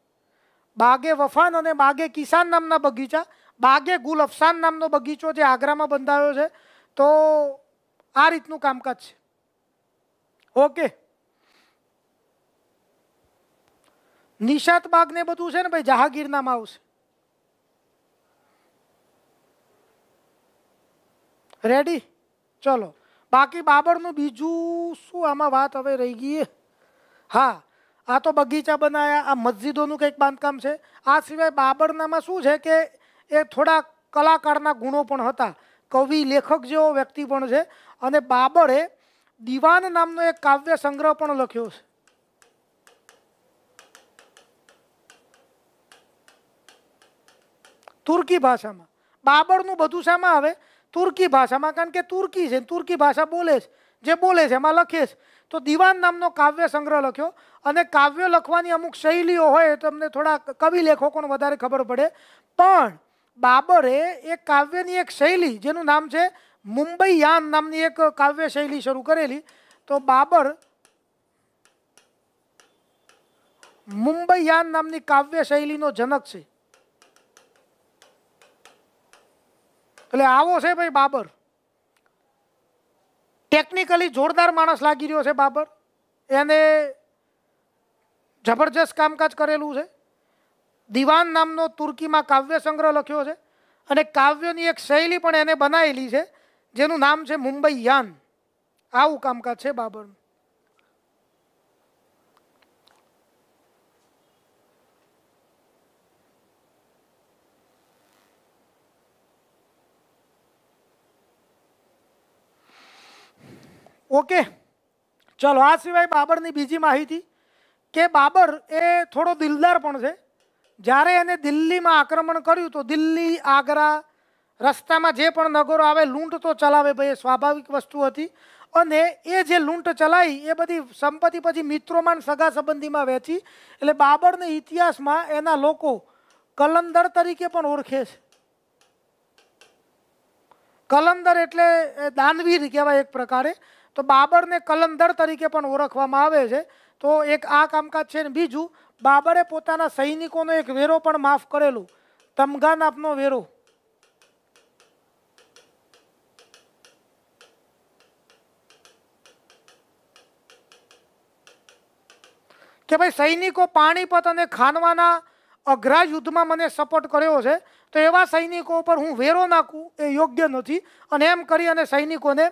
बागे वफा અને बागे किसान નામ ના બગીચા बागे गुल अफसान નામ નો બગીચો જે આગરા માં બંધાયો છે તો આ રીત નું કામકજ છે ઓકે નિશાત બાગને બધું છે ને ભાઈ જહાગીરનામાં આવશે રેડી ચલો બાકી બાબરનું બીજું શું આમાં વાત હવે રહી ગઈ હા આ તો બગીચા બનાવ્યા આ મસ્જિદોનું કંઈક બાંધકામ છે આ સિવાય બાબરનામાં શું છે કે એ થોડા કલાકારના ગુણો પણ હતા કવિ લેખક જેવો વ્યક્તિ પણ છે અને બાબરે દિવાન નામનો એક કાવ્ય સંગ્રહ પણ લખ્યો છે તુર્કી ભાષામાં બાબરનું બધું શામાં આવે તુર્કી ભાષામાં કારણ કે તુર્કી છે તુર્કી ભાષા બોલે છે જે બોલે છે એમાં લખે છે તો દિવાન નામનો કાવ્ય સંગ્રહ લખ્યો અને કાવ્ય લખવાની અમુક શૈલીઓ હોય તમને થોડા કવિ લેખકોને વધારે ખબર પડે પણ બાબરે એ કાવ્યની એક શૈલી જેનું નામ છે મુંબઈ યાન નામની એક કાવ્ય શૈલી શરૂ કરેલી તો બાબર મુંબઈ યાન નામની કાવ્ય શૈલીનો જનક છે એટલે આવો છે ભાઈ બાબર ટેકનિકલી જોરદાર માણસ લાગી રહ્યો છે બાબર એને જબરજસ્ત કામકાજ કરેલું છે દિવાન નામનો તુર્કીમાં કાવ્ય સંગ્રહ લખ્યો છે અને કાવ્યની એક શૈલી પણ એને બનાવેલી છે જેનું નામ છે મુંબઈ યાન આવું કામકાજ છે બાબરનું ઓકે ચલો આ સિવાય બાબરની બીજી માહિતી કે બાબર એ થોડો દિલદાર પણ છે જ્યારે એને દિલ્હીમાં આક્રમણ કર્યું તો દિલ્હી આગ્રા રસ્તામાં જે પણ નગરો આવે લૂંટ તો ચલાવે ભાઈ એ સ્વાભાવિક વસ્તુ હતી અને એ જે લૂંટ ચલાવી એ બધી સંપત્તિ પછી મિત્રોમાં સગા સંબંધીમાં વહેંચી એટલે બાબરને ઇતિહાસમાં એના લોકો કલંદર તરીકે પણ ઓળખે છે કલંદર એટલે દાનવીર કહેવાય એક પ્રકારે તો બાબરને કલંદર તરીકે પણ ઓળખવામાં આવે છે તો એક આ કામકાજ છે ને બીજું બાબરે પોતાના સૈનિકોનો એક વેરો પણ માફ કરેલું આપનો વેરો કે ભાઈ સૈનિકો પાણીપત અને ખાનવાના અઘરા યુદ્ધમાં મને સપોર્ટ કર્યો છે તો એવા સૈનિકો ઉપર હું વેરો નાખું એ યોગ્ય નથી અને એમ કરી અને સૈનિકોને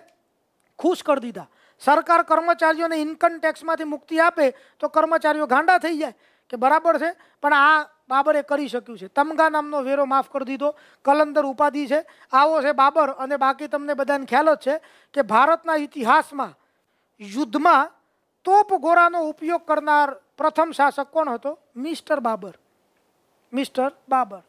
ખૂસ કરી દીધા સરકાર કર્મચારીઓને ઇનકન્ટેક્સ્ટમાંથી મુક્તિ આપે તો કર્મચારીઓ ગાંડા થઈ જાય કે બરાબર છે પણ આ બાબર એ કરી શક્યું છે તમગા નામનો વેરો માફ કરી દીધો કલં เด ર ઉપાધી છે આવો છે બાબર અને બાકી તમને બધાને ખ્યાલ જ છે કે ભારતના ઇતિહાસમાં યુદ્ધમાં તોપ ગોરાનો ઉપયોગ કરનાર પ્રથમ શાસક કોણ હતો મિસ્ટર બાબર મિસ્ટર બાબર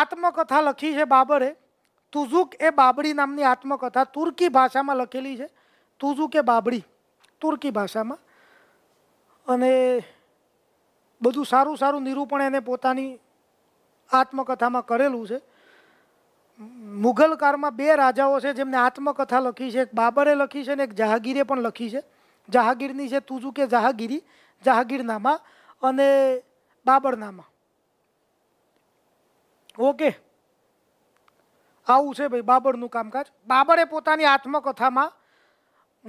આત્મકથા લખી છે બાબર એ તુઝુક એ બાબરી નામની આત્મકથા તુરકી ભાષામાં લખેલી છે તુઝુકે બાબરી તુરકી ભાષામાં અને બધું સારું સારું નિરૂપણ એને પોતાની આત્મકથામાં કરેલું છે મુઘલ કારમાં બે રાજાઓ છે જેમને આત્મકથા લખી છે એક બાબરે લખી છે અને એક જહાગીરે પણ લખી છે જહાગીરની છે તુઝુકે જહાગીરી જહાગીર નામા અને બાબર નામા ओके આવું છે ભાઈ બાબરનું કામકાજ બાબરે પોતાની આત્મકથામાં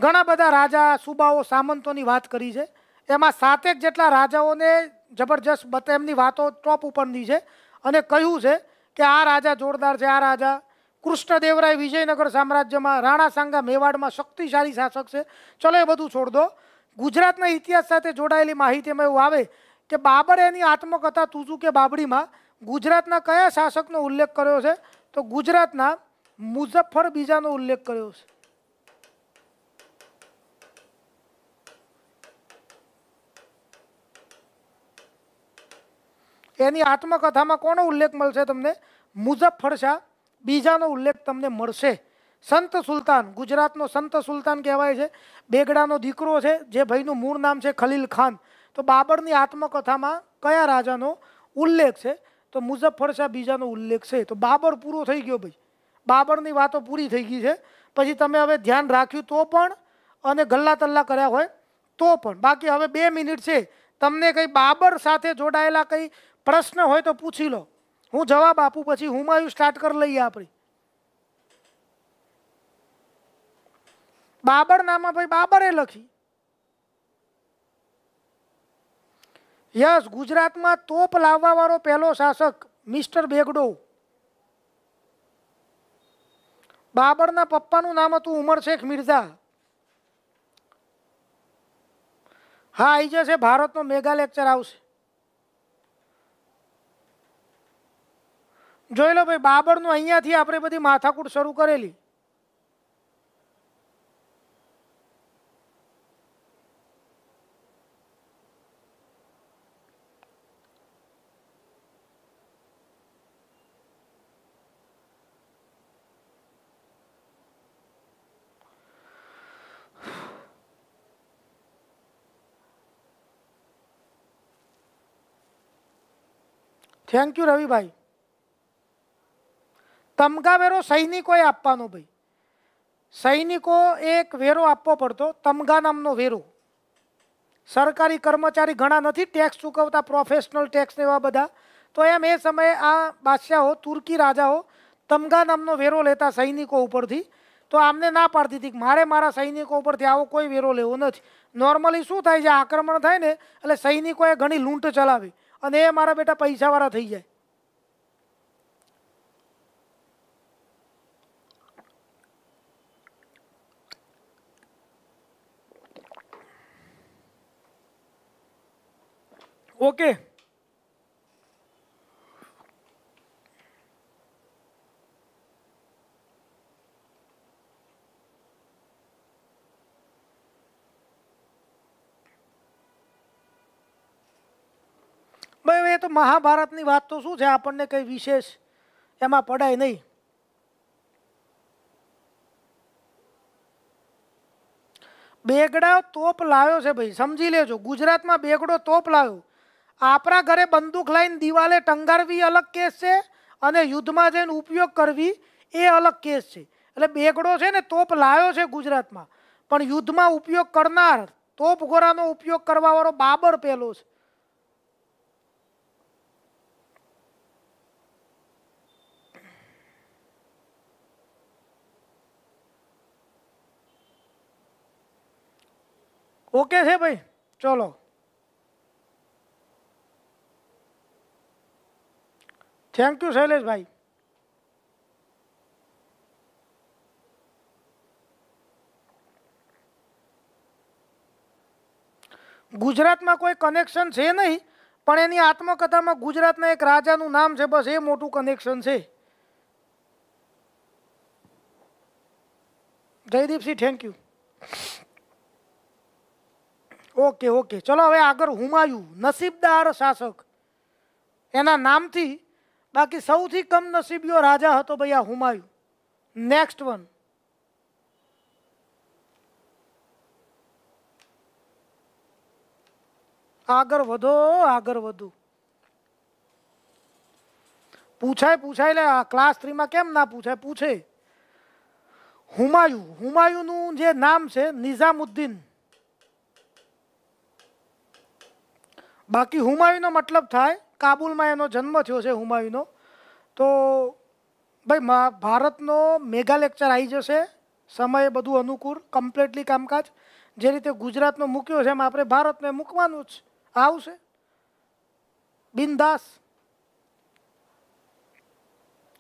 ઘણા બધા રાજા સુબાઓ સામંતોની વાત કરી છે એમાં સાતેક જેટલા રાજાઓને જબરજસ્ત બતેમની વાતો ટપ ઉપર દી છે અને કહ્યું છે કે આ રાજા જોરદાર છે આ રાજા કૃષ્ણદેવરાય વિજયનગર સામ્રાજ્યમાં રાણા સાંગા મેવાડમાં શક્તિશાળી શાસક છે ચલો એ બધું છોડ દો ગુજરાતના ઇતિહાસ સાથે જોડાયેલી માહિતીમાં એવું આવે કે બાબર એની આત્મકથા તુજુ કે બાબડીમાં ગુજરાતના કયા શાસકનો ઉલ્લેખ કર્યો છે તો ગુજરાતના મુઝફ્ફર બીજાનો ઉલ્લેખ કર્યો છે એની આત્મકથામાં કોનો ઉલ્લેખ મળશે તમને મુઝફ્ફર શાહ બીજાનો ઉલ્લેખ તમને મળશે સંત સુલતાન ગુજરાતનો સંત સુલતાન કહેવાય છે બેગડાનો દીકરો છે જે ભાઈનું મૂળ નામ છે ખલીલ ખાન તો બાબરની આત્મકથામાં કયા રાજાનો ઉલ્લેખ છે મুজફ્ફરસા બીજાનો ઉલ્લેખ છે તો બાબર પૂરો થઈ ગયો ભાઈ બાબર ની વાતો પૂરી થઈ ગઈ છે પછી તમે હવે ધ્યાન રાખ્યું તો પણ અને ગલ્લા તલ્લા કર્યા હોય તો પણ બાકી હવે 2 મિનિટ છે તમને કંઈ બાબર સાથે જોડાયેલા કંઈ પ્રશ્ન હોય તો પૂછી લો હું જવાબ આપું પછી હુમાયુ સ્ટાર્ટ કરી લઈએ આપણે બાબર નામા ભાઈ બાબર એ લખી યસ ગુજરાતમાં તોપ લાવવાવાળો પહેલો શાસક મિસ્ટર બેગડો બાબરના પપ્પાનું નામ હતું ઉમર શેખ મિર્ઝા હા આવી જશે ભારતનો મેગા લેક્ચર આવશે જોઈ લો ભાઈ બાબરનું અહીંયાથી આપણે બધી માથાકૂટ શરૂ કરેલી थैंक यू रवि भाई तमका वेरो सैनिको ऐपवानो भाई सैनिको एक वेरो ऐपवो पड़तो तमगा नाम नो वेरो सरकारी कर्मचारी ઘણા નથી ટેક્સ ચૂકવતા પ્રોફેશનલ ટેક્સ નેવા બધા તો એમ એ સમયે આ બાદશાહઓ તુરકી રાજાઓ तमगा નામ નો વેરો લેતા સૈનિકો ઉપરથી તો આમને ના પાડતી થી કે મારે મારા સૈનિકો ઉપરથી આવો કોઈ વેરો લેવો નથી નોર્મલી શું થાય છે આક્રમણ થાય ને એટલે સૈનિકો એ ઘણી લૂંટ ચલાવે અને એ મારા બેટા પૈસાવાળા થઈ જાય ઓકે તો મહાભારત ની વાત તો શું છે આપણે કઈ વિશે એમાં ભણાય નહીં બેગડો તોપ લાવ્યો છે ભાઈ સમજી લેજો ગુજરાતમાં બેગડો તોપ લાવ્યો આપા ઘરે બંદૂક લઈને દિવાલે ટંગારવી અલગ કેસ છે અને યુદ્ધમાં જન ઉપયોગ કરવી એ અલગ કેસ છે એટલે બેગડો છે ને તોપ લાવ્યો છે ગુજરાતમાં પણ યુદ્ધમાં ઉપયોગ કરનાર તોપ ગોરાનો ઉપયોગ કરવા વાળો બાબર પહેલો છે ઓકે છે ભાઈ ચલો થેન્ક યુ શૈલેષભાઈ ગુજરાતમાં કોઈ કનેક્શન છે નહીં પણ એની આત્મકથામાં ગુજરાતના એક રાજાનું નામ છે બસ એ મોટું કનેક્શન છે Jaydeepsinh thank you okay okay चलो भाई आगर हुमायूं नसीबदार शासक एना नाम थी बाकी સૌથી कम नसीबियो राजा હતો ભઈ આ હુમાયુ નેક્સ્ટ વન આગર વધો આગર વધો પૂછાય પૂછાય લે આ ક્લાસ 3 માં કેમ ના પૂછાય પૂછે હુમાયુ હુમાયુ નું જે નામ છે નિઝામુદ્દીન બાકી હુમાયુનો મતલબ થાય કાબુલમાં એનો જન્મ થયો છે હુમાયુનો તો ભાઈ મા ભારતનો મેગા લેક્ચર આવી જશે સમય બધું અનુકૂળ કમ્પ્લીટલી કામકાજ જે રીતે ગુજરાતમાં મુક્યો છે એમ આપણે ભારતમાં મુકવાનું છે આવું છે બિંદાસ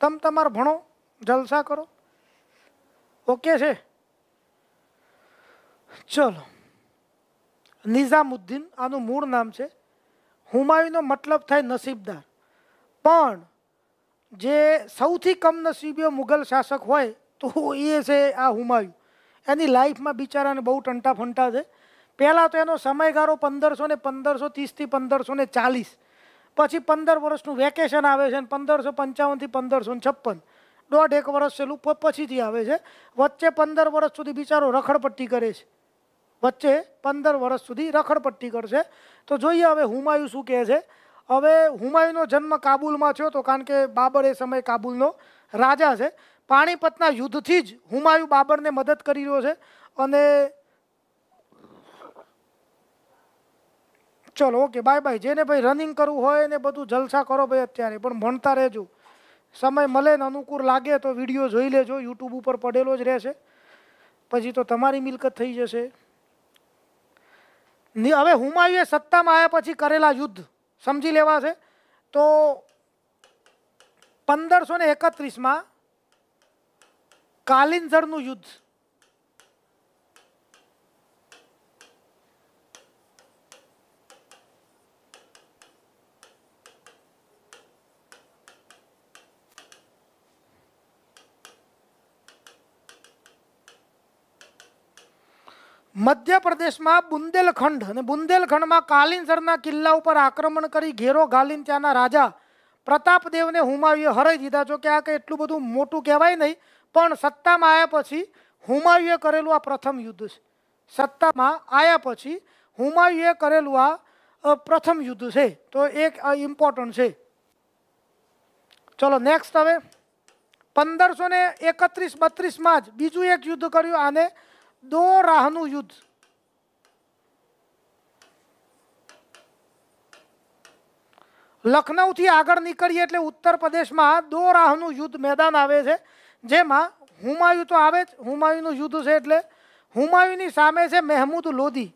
તમ તમાર ભણો જલસા કરો ઓકે છે ચલો નિઝામુદ્દીન આનું મૂળ નામ છે हुमायूं નો મતલબ થાય નસીબદાર પણ જે સૌથી કમ નસીબિયો મુઘલ શાસક હોય તો એ છે આ હુમાયુ એની લાઈફ માં બિચારાને બહુ ટંટા ફંટા છે પહેલા તો એનો સમયગાળો 1515 થી 1540 પછી 15 વર્ષનું વેકેશન આવે છે અને 1555 થી 1556 ડોઢ એક વર્ષ સે લુફો પછી થી આવે છે વચ્ચે 15 વર્ષ સુધી બિચારો રખડપટ્ટી કરે છે વચ્ચે પંદર વર્ષ સુધી રખડપટ્ટી કરશે તો જોઈએ હવે હુમાયુ શું કહે છે હવે હુમાયુનો જન્મ કાબુલમાં થયો તો કારણ કે બાબર એ સમય કાબુલનો રાજા છે પાણીપતના યુદ્ધથી જ હુમાયુ બાબરને મદદ કરી રહ્યો છે અને ચલો ઓકે બાય બાય જેને ભાઈ રનિંગ કરવું હોય ને બધું જલસા કરો ભાઈ અત્યારે પણ ભણતા રહેજો સમય મળે ને અનુકૂળ લાગે તો વિડીયો જોઈ લેજો યુટ્યુબ ઉપર પડેલો જ રહેશે પછી તો તમારી મિલકત થઈ જશે હવે હુમાયુએ સત્તામાં આવ્યા પછી કરેલા યુદ્ધ સમજી લેવા છે તો પંદરસો ને એકત્રીસમાં કાલિંજરનું યુદ્ધ મધ્ય પ્રદેશમાં બુંદેલખંડ અને બુંદેલખંડમાં કાલિનસરના કિલ્લા ઉપર આક્રમણ કરી ઘેરો ઘાલીન ત્યાંના રાજા પ્રતાપદેવને હુમાયુએ હરાઈ દીધા જો કે આ કંઈ એટલું બધું મોટું કહેવાય નહીં પણ સત્તામાં આવ્યા પછી હુમાયુએ કરેલું આ પ્રથમ યુદ્ધ છે સત્તામાં આવ્યા પછી હુમાયુએ કરેલું આ પ્રથમ યુદ્ધ છે તો એક ઇમ્પોર્ટન્ટ છે ચલો નેક્સ્ટ હવે પંદરસો ને એકત્રીસ બત્રીસમાં જ બીજું એક યુદ્ધ કર્યું આને દો રાહનું યુદ્ધ લખનઉથી આગળ નીકળીએ એટલે ઉત્તર પ્રદેશમાં દો રાહનું યુદ્ધ મેદાન આવે છે જેમાં હુમાયુ તો આવે જ હુમાયુનું યુદ્ધ છે એટલે હુમાયુની સામે છે મહેમૂદ લોધી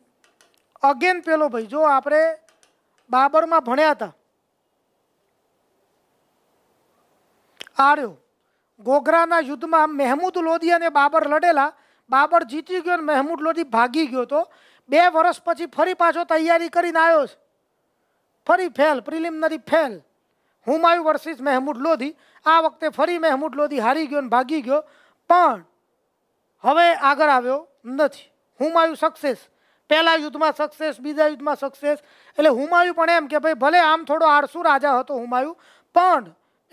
અગેન પેલો ભાઈ જો આપણે બાબરમાં ભણ્યા હતા આર્યો ગોગરાના યુદ્ધમાં મહેમૂદ લોધી અને બાબર લડેલા બાબર જીતી ગયો અને મહેમૂદ લોધી ભાગી ગયો તો બે વર્ષ પછી ફરી પાછો તૈયારી કરીને આવ્યો છે ફરી fail preliminary fail Humayun versus Mahmud Lodhi આ વખતે ફરી મહેમૂદ લોધી હારી ગયો અને ભાગી ગયો પણ હવે આગળ આવ્યો નથી હુમાયુ સક્સેસ પહેલાં યુદ્ધમાં સક્સેસ બીજા યુદ્ધમાં સક્સેસ એટલે હુમાયુ પણ એમ કે ભાઈ ભલે આમ થોડો આળસુ રાજા હતો હુમાયુ પણ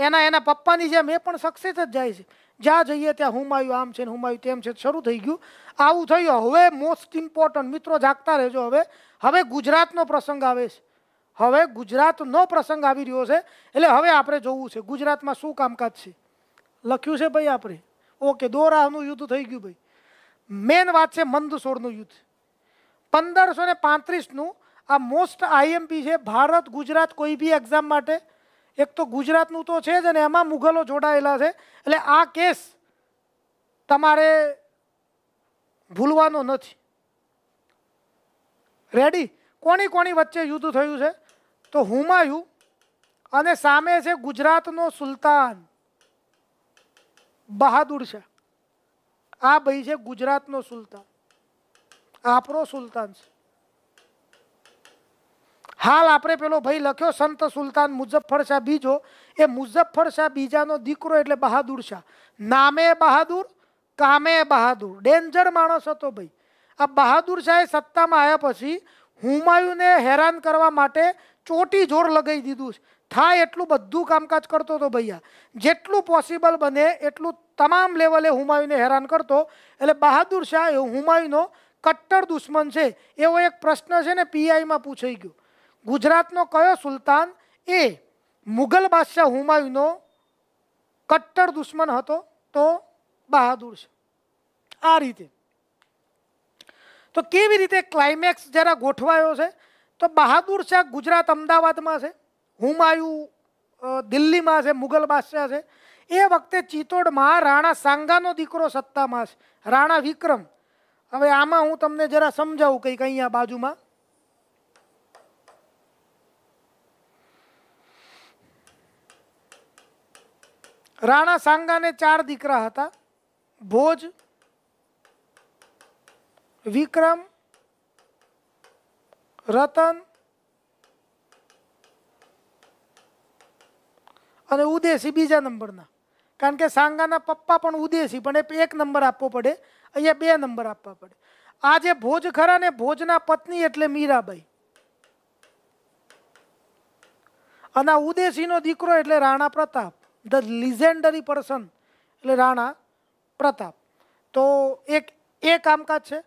એના એના પપ્પાની જેમ એ પણ સક્સેસ જ જાય છે જાય જોઈએ ત્યાં હુમાયુ આમ છે હુમાયુ તેમ છે શરૂ થઈ ગયું આવું થઈઓ હવે મોસ્ટ ઈમ્પોર્ટન્ટ મિત્રો જાગતા રહેજો હવે હવે ગુજરાતનો પ્રસંગ આવે છે હવે ગુજરાતનો પ્રસંગ આવી રહ્યો છે એટલે હવે આપણે જોવું છે ગુજરાતમાં શું કામકાજ છે લખ્યું છે ભાઈ આપણે ઓકે દોરાહનું યુદ્ધ થઈ ગયું ભાઈ મેન વાત છે મંધસોરનું યુદ્ધ 1535 નું આ મોસ્ટ આઈએમપી છે ભારત ગુજરાત કોઈ ભી एग्जाम માટે એક તો ગુજરાતનું તો છે જ અને એમાં મુગલો જોડાયેલા છે એટલે આ કેસ તમારે ભૂલવાનો નથી રેડી કોની કોની વચ્ચે યુદ્ધ થયું છે તો હુમાયું અને સામે છે ગુજરાતનો સુલતાન બહાદુર છે આ ભાઈ છે ગુજરાતનો સુલતાન આપણો સુલતાન છે હાલા પર પેલો ભાઈ લખ્યો સંત સુલ્તાન મુઝફ્ફર શાહ બીજો એ મુઝફ્ફર શાહ બીજાનો દીકરો એટલે બહાદુર શાહ નામે બહાદુર કામે બહાદુર ડેન્જર માણસ હતો ભઈ આ બહાદુર શાહે સત્તામાં આયા પછી હુમાયુને હેરાન કરવા માટે ચોટી જોર લગાઈ દીધું થા એટલું બધું કામકાજ કરતો તો ભઈયા જેટલું પોસિબલ બને એટલું તમામ લેવલે હુમાયુને હેરાન કરતો એટલે બહાદુર શાહ એ હુમાયુનો કટ્ટર દુશ્મન છે એવો એક પ્રશ્ન છે ને પીઆઈ માં પૂછાઈ ગયો ગુજરાત નો કયો સુલતાન એ મુગલ બાદશાહ હુમાયુ નો કટ્ટર દુશ્મન હતો તો બહાદુર છે આ રીતે તો કેવી રીતે ક્લાઇમેક્સ જરા ગોઠવાયો છે તો બહાદુર છે ગુજરાત અમદાવાદ માં છે હુમાયુ દિલ્હી માં છે મુગલ બાદશાહ છે એ વખતે ચીતોડ માં રાણા સાંગા નો દીકરો સત્તા માં છે રાણા વિક્રમ હવે આમાં હું તમને જરા સમજાવું કે અહીંયા बाजूમાં राणा सांगा ने चार दिख रहा था भोज विक्रम रतन અને ઉદેશી બીજા નંબરના કારણ કે સાંગાના પપ્પા પણ ઉદેશી પણ એક નંબર આપવો પડે અહીંયા બે નંબર આપવા પડે આ જે ભોજ ખરા ને ભોજના પત્ની એટલે મીરાબાઈ અને આ ઉદેશીનો દીકરો એટલે Rana Pratap the legendary person એટલે રાણા પ્રતાપ તો એક એ કામકાજ છે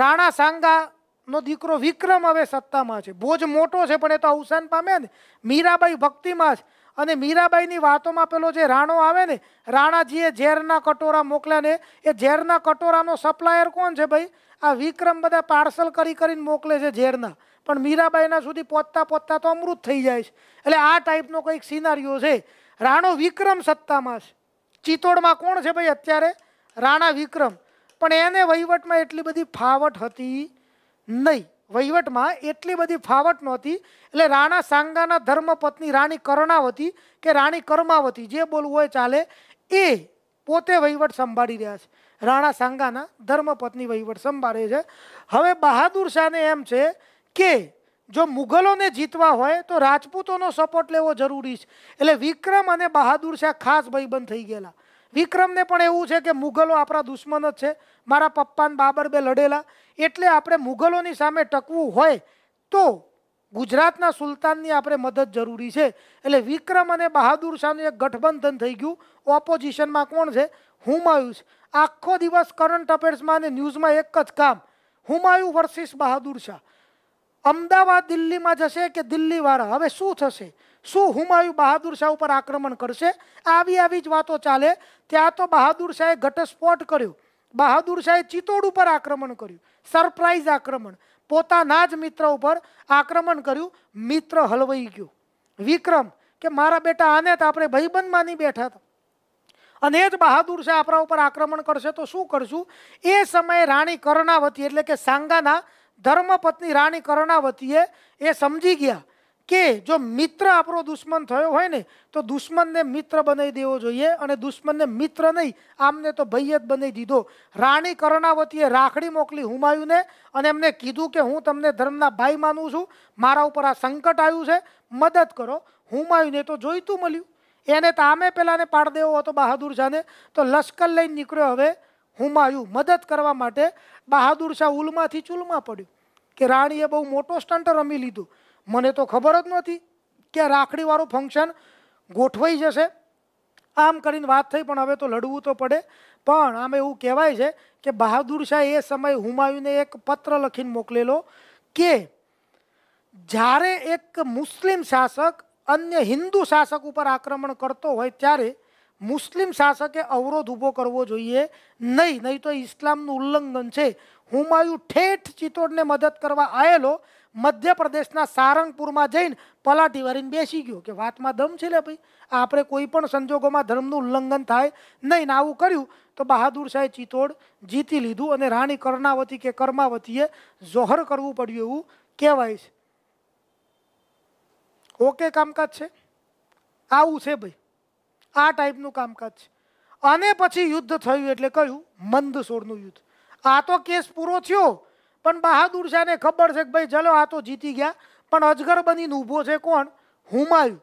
રાણા સાંગાનો દીકરો વિક્રમ હવે સત્તામાં છે બહુ જ મોટો છે પણ એ તો અવસાન પામે ને મીરાબાઈ ભક્તિમાં છે અને મીરાબાઈની વાતોમાં પેલો જે રાણો આવે ને રાણાજીએ ઝેરના કટોરા મોકલ્યા ને એ ઝેરના કટોરાનો સપ્લાયર કોણ છે ભાઈ આ વિક્રમ બધા પાર્સલ કરી કરીને મોકલે છે ઝેરના પણ મીરાબાઈના સુધી પહોંચતા પહોંચતા તો અમૃત થઈ જાય છે એટલે આ ટાઈપનો કંઈક સિનારીઓ છે રાણો વિક્રમ સત્તામાં છે ચિત્તોડમાં કોણ છે ભાઈ અત્યારે રાણા વિક્રમ પણ એને વહીવટમાં એટલી બધી ફાવટ હતી નહીં વહીવટમાં એટલી બધી ફાવટ નહોતી એટલે રાણા સાંગાના ધર્મપત્ની રાણી કર્ણાવતી કે રાણી કર્માવતી જે બોલવું હોય ચાલે એ પોતે વહીવટ સંભાળી રહ્યા છે રાણા સાંગાના ધર્મપત્ની વહીવટ સંભાળે છે હવે બહાદુર શાહને એમ છે કે જો મુગલોને જીતવા હોય તો રાજપૂતોનો સપોર્ટ લેવો જરૂરી છે એટલે વિક્રમ અને બહાદુર શાહ ખાસ ભાઈ બની ગઈલા વિક્રમને પણ એવું છે કે મુગલો આપરા દુશ્મન છે મારા પપ્પાના બાબર બે લડેલા એટલે આપણે મુગલોની સામે ટકવું હોય તો ગુજરાતના સુલતાનની આપડે મદદ જરૂરી છે એટલે વિક્રમ અને બહાદુર શાહનું એક ગઠબંધન થઈ ગયું ઓપોઝિશનમાં કોણ છે હુમાયુ છે આખો દિવસ કરંટ અફેર્સમાં અને ન્યૂઝમાં એક જ કામ હુમાયુ વર્સસ બહાદુર શાહ અમદાવાદ દિલ્હી માં જશે કે દિલ્હી વાળા હવે શું થશે શું હુમાયુ બહાદુર શાહ ઉપર આક્રમણ કરશે આવી આવી જ વાતો ચાલે ત્યાં તો બહાદુર શાહે ઘટ સ્પોટ કર્યું બહાદુર શાહે ચીતોડ ઉપર આક્રમણ કર્યું સરપ્રાઈઝ આક્રમણ પોતાના જ મિત્ર ઉપર આક્રમણ કર્યું મિત્ર હલવાઈ ગયો વિક્રમ કે મારા બેટા આને તો આપણે ભાઈબંધ માની બેઠા તો અને એ જ બહાદુર શાહ આપરા ઉપર આક્રમણ કરશે તો શું કરશું એ સમયે રાણી કોરનાવતી એટલે કે સાંગાના धर्मपत्नी रानी करुणावती ये समझी गया के जो मित्र आपरो दुश्मन थयो होय ने तो दुश्मन ने मित्र बनई देवो જોઈએ અને દુશ્મન ને મિત્ર નહીં આમને તો ભૈયાત બની દીધો रानी करुणावती એ રાખડી મોકલી હુમાયુ ને અને એમને કીધું કે હું તમને ધર્મ ના ભાઈ માનું છું મારા ઉપર આ સંકટ આવ્યું છે મદદ કરો હુમાયુ ને તો જોઈતું મળ્યું એને તા અમે પેલા ને પાડ દેવો તો બહાદુર જાને તો લશ્કર લઈને નીકળ્યો હવે હુમાયુ મદદ કરવા માટે બહાદુર શાહ ઉલમાંથી ચુલમાં પડ્યું કે રાણીએ બહુ મોટો સ્ટન્ટર અમે લીધું મને તો ખબર જ નહોતી કે રાખડી વાળો ફંક્શન ગોઠવઈ જશે આમ કરીને વાત થઈ પણ હવે તો લડવું તો પડે પણ આમ એવું કહેવાય છે કે બહાદુર શાહ એ સમયે હુમાયુને એક પત્ર લખીને મોકલેલો કે જારે એક મુસ્લિમ શાસક અન્ય હિન્દુ શાસક ઉપર આક્રમણ કરતો હોય ત્યારે મુસ્લિમ શાસકે અવરોધ ઉભો કરવો જોઈએ નહીં નહી તો ઇસ્લામનું ઉલ્લંઘન છે હુમાયુ ઠેઠ ચિતોડને મદદ કરવા આયેલો મધ્યપ્રદેશના સારંગપુરમાં જઈન પલાટીવરીન બેસી ગયો કે વાતમાં દમ છે લે ભાઈ આ આપણે કોઈ પણ સંજોગોમાં ધર્મનું ઉલ્લંઘન થાય નહીં નાવું કર્યું તો બહાદુર સાહેબ ચિતોડ જીતી લીધું અને રાણી કર્ણાવતી કે કર્માવતીએ જોહર કરવું પડ્યું એવું કહેવાય છે ઓકે કામકાજ છે આઉ છે ભાઈ આ ટાઈપનું કામકાજ છે અને પછી યુદ્ધ થયું એટલે કયું મંદસોરનું યુદ્ધ આ તો કેસ પૂરો થયો પણ બહાદુર શાહને ખબર છે કે ભાઈ ચાલો આ તો જીતી ગયા પણ અજગર બનીને ઊભો છે કોણ હુમાયું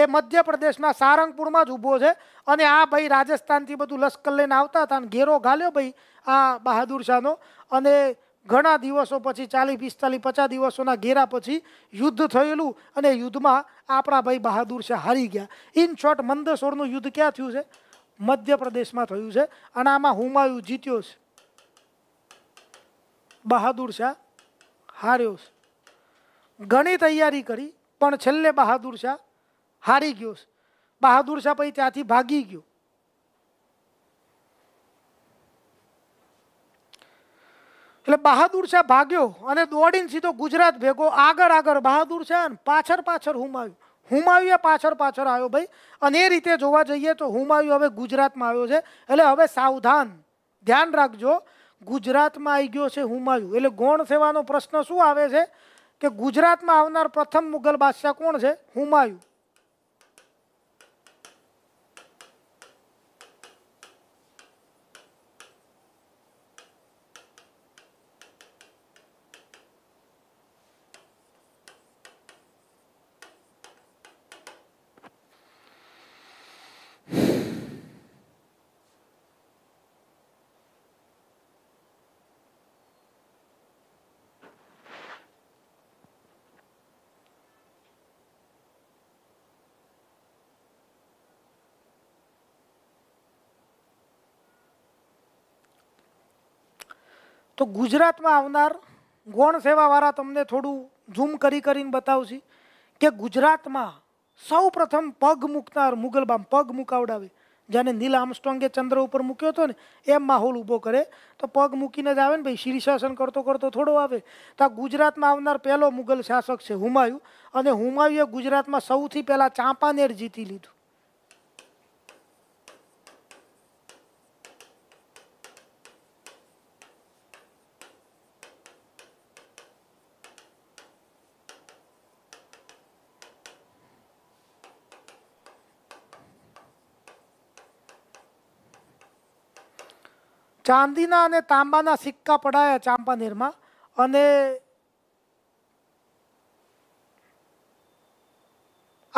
એ મધ્યપ્રદેશના સારંગપુરમાં જ ઊભો છે અને આ ભાઈ રાજસ્થાનથી બધું લશ્કર લઈને આવતા હતા અને ઘેરો ગાલ્યો ભાઈ આ બહાદુર શાહનો અને ઘણા દિવસો પછી 40 45 50 દિવસોના ગેરા પછી યુદ્ધ થયેલું અને યુદ્ધમાં આપા ભાઈ બહાદુરશા હારી ગયા ઇન શોર્ટ મંદસૂરનું યુદ્ધ ક્યાં થયું છે મધ્યપ્રદેશમાં થયું છે અને આમાં હુમાયુ જીત્યો છે બહાદુરશા હાર્યો છે ઘણી તૈયારી કરી પણ છેલ્લે બહાદુરશા હારી ગયો છે બહાદુરશા પછી ત્યાંથી ભાગી ગયો એલે બહાદુર છે ભાગ્યો અને દોડીન સીધો ગુજરાત ભેગો આગળ આગળ બહાદુર છે અને પાછળ પાછળ હુમાયું હુમાયું પાછળ પાછળ આયો ભઈ અને એ રીતે જોવા જોઈએ તો હુમાયું હવે ગુજરાતમાં આવ્યો છે એટલે હવે સાવધાન ધ્યાન રાખજો ગુજરાતમાં આવી ગયો છે હુમાયું એટલે ગોણ સેવાનો પ્રશ્ન શું આવે છે કે ગુજરાતમાં આવનાર પ્રથમ મુઘલ બાદશાહ કોણ છે હુમાયું ગુજરાત માં આવનાર ગોણ સેવા વારા તમને થોડું ઝૂમ કરી કરીન બતાવશી કે ગુજરાત માં સૌપ્રથમ પગ મુકનાર મુગલ બાદ પગ મુકાવડાવે જેને નીલ આમસ્ટ્રોંગે ચંદ્ર ઉપર મુક્યો હતો ને એમાં હમલો ઉભો કરે તો પગ મૂકીને જ આવે ને ભઈ શિરી શાસન કરતો કરતો થોડો આવે તો ગુજરાત માં આવનાર પહેલો મુગલ શાસક છે હુમાયુ અને હુમાયુએ ગુજરાત માં સૌથી પહેલા ચાપાનેર જીતી લીધું ચાંદીના અને તાંબાના સિક્કા પડાયા ચાંપાનેરમાં અને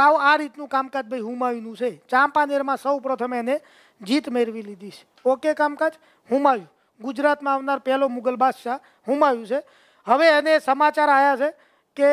આવ આ રીતનું કામકાજ ભાઈ હુમાયુનું છે ચાંપાનેરમાં સૌ પ્રથમ એને જીત મેળવી લીધી છે ઓકે કામકાજ હુમાયુ ગુજરાતમાં આવનાર પહેલો મુગલ બાદશાહ હુમાયુ છે હવે એને સમાચાર આવ્યા છે કે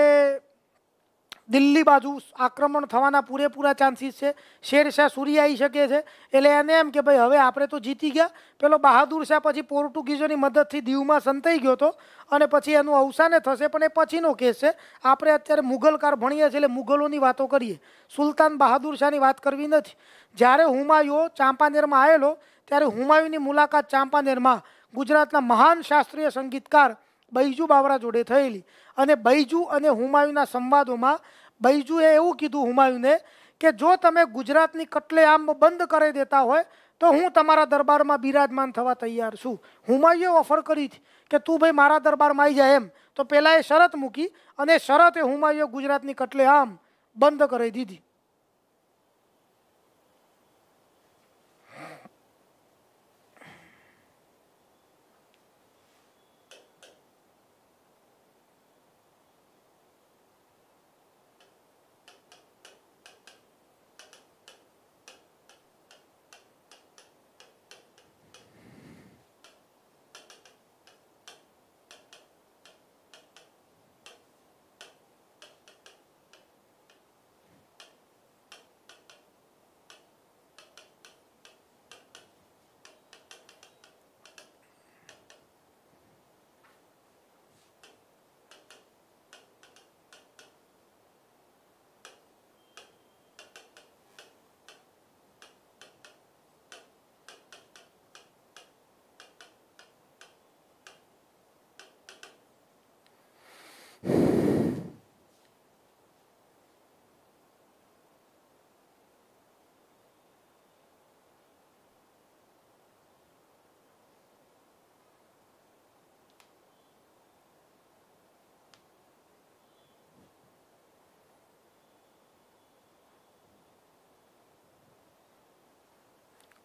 દિલ્હી બાજુ આક્રમણ થવાના પૂરે પૂરા ચાન્સીસ છે શેર સૂર્ય આવી શકે છે એટલે એનએમ કે ભાઈ હવે આપણે તો જીતી ગયા પેલો બહાદુર શાહ પછી પોર્ટુગીઝોની મદદથી દિવમાં સંતાઈ ગયો તો અને પછી એનું અવસાન થાશે પણ એ પછીનો કેસ છે આપણે અત્યારે મુઘલ કાર ભણિયે છે એટલે મુઘલોની વાત કરીએ સુલ્તાન બહાદુર શાહની વાત કરવી ન જ જારે હુમાયુઓ ચાંપાનેરમાં આયેલો ત્યારે હુમાયુની મુલાકાત ચાંપાનેરમાં ગુજરાતના મહાન શાસ્ત્રીય સંગીતકાર બૈજુ બાવરા જોડે થઈલી અને બૈજુ અને હુમાયુના સંવાદોમાં ભાઈજુએ એવું કીધું હુમાયુને કે જો તમે ગુજરાતની કટલેઆમ બંધ કરી દેતા હોય તો હું તમારા દરબારમાં બિરાજમાન થવા તૈયાર છું હુમાયુએ ઓફર કરી કે તું ભાઈ મારા દરબારમાં આવી જાય એમ તો પહેલાં એ શરત મૂકી અને શરતે હુમાયુએ ગુજરાતની કટલેઆમ બંધ કરી દીધી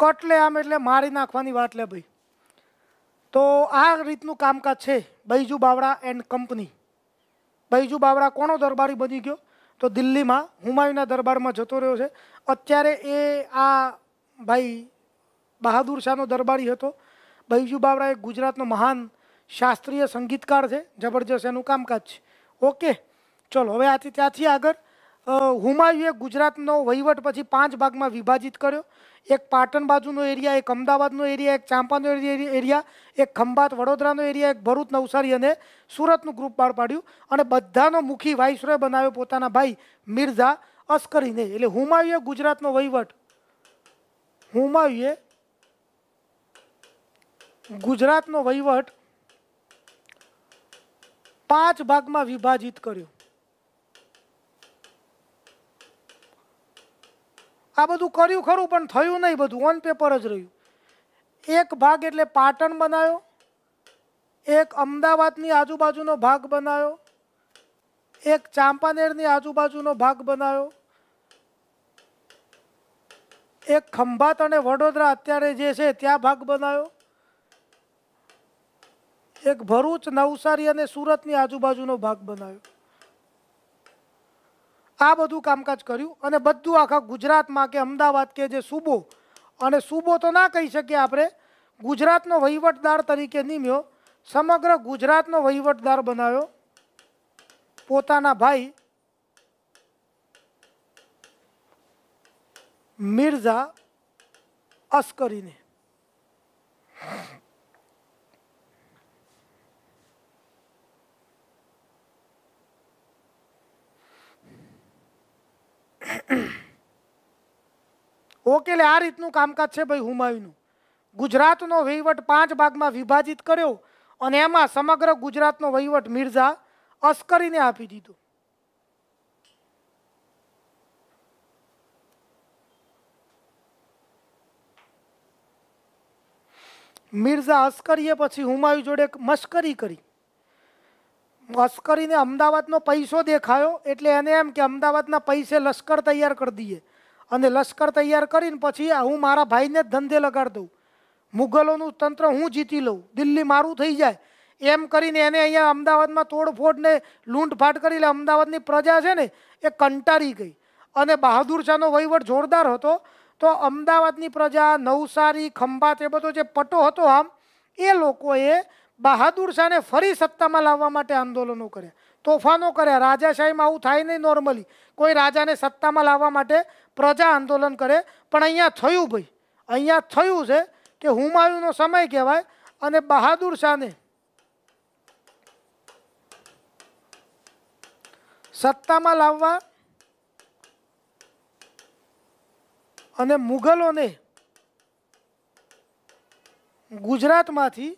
કટલે આમ એટલે મારી નાખવાની વાત લે ભાઈ તો આ રીતનું કામકાજ છે બૈજુ બાવડા એન્ડ કંપની બૈજુ બાવડા કોનો દરબારી બની ગયો તો દિલ્હીમાં હુમાયુના દરબારમાં જતો રહ્યો છે અત્યારે એ આ ભાઈ બહાદુર શાહનો દરબારી હતો બૈજુ બાવરા એ ગુજરાતનો મહાન શાસ્ત્રીય સંગીતકાર છે જબરજસ્ત એનું કામકાજ છે ઓકે ચલો હવે આથી ત્યાંથી આગળ હુમાયુએ ગુજરાતનો વહીવટ પછી પાંચ ભાગમાં વિભાજિત કર્યો એક પાટણ બાજુનો એરિયા એક અમદાવાદનો એરિયા એક ચાંપાનો એરિયા એક ખંભાત વડોદરાનો એરિયા એક ભરૂચ નવસારી અને સુરતનું ગ્રુપ બહાર પાડ્યું અને બધાનો મુખી વાઇસરોય બનાવ્યો પોતાના ભાઈ મિર્ઝા અસ્કરીને એટલે હુમાયુએ ગુજરાતનો વહીવટ હુમાયુએ ગુજરાતનો વહીવટ પાંચ ભાગમાં વિભાજિત કર્યો બધું કોર્યું ખરું પણ થયું નઈ બધું ઓન પેપર જ રહ્યું એક ભાગ એટલે પાટણ બનાવ્યો એક અમદાવાદ ની આજુબાજુનો ભાગ બનાવ્યો એક ચાંપાનેર ની આજુબાજુનો ભાગ બનાવ્યો એક ખંભાત અને વડોદરા અત્યારે જે છે ત્યાં ભાગ બનાવ્યો એક ભરૂચ નવસારી અને સુરત ની આજુબાજુનો ભાગ બનાવ્યો આ બધું કામકાજ કર્યું અને બધું આખા ગુજરાતમાં કે અમદાવાદ કે જે સુબો અને સુબો તો ના કહી શકીએ આપણે ગુજરાતનો વૈવટદાર તરીકે નિયમ્યો સમગ્ર ગુજરાતનો વૈવટદાર બનાવ્યો પોતાના ભાઈ મિરઝા અસ્કરીને ઓકે એટલે આ રીતનું કામકાજ છે ભાઈ હુમાયુનું ગુજરાતનો વહીવટ પાંચ ભાગમાં વિભાજિત કર્યો અને એમાં સમગ્ર ગુજરાતનો વહીવટ મિર્ઝા અસ્કરીને આપી દીધો મિર્ઝા અસ્કરીએ પછી હુમાયુ જોડે મશ્કરી કરી લસ્કરીને અમદાવાદનો પૈસો દેખાયો એટલે એને એમ કે અમદાવાદના પૈસે લશ્કર તૈયાર કરી દઈએ અને લશ્કર તૈયાર કરીને પછી આ હું મારા ભાઈને ધંધે લગાડ દઉ મુગલોનું તંત્ર હું જીતી લઉં દિલ્હી મારું થઈ જાય એમ કરીને એને અહીંયા અમદાવાદમાં તોડફોડને લૂંટફાટ કરી અમદાવાદની પ્રજા છે ને એ કંટાડી ગઈ અને બહાદુરસાનો વૈવડ જોરદાર હતો તો અમદાવાદની પ્રજા નૌસારી ખંબાત એ બધા જે પટો હતો આમ એ લોકોએ બહાદુર શાહને ફરી સત્તામાં લાવવા માટે આંદોલનો કર્યા તોફાનો કર્યા રાજાશાહીમાં આવું થાય નહીં નોર્મલી કોઈ રાજાને સત્તામાં લાવવા માટે પ્રજા આંદોલન કરે પણ અહીંયા થયું ભાઈ અહીંયા થયું છે કે હુમાયુનો સમય કહેવાય અને બહાદુર શાહને સત્તામાં લાવવા અને મુગલોને ગુજરાતમાંથી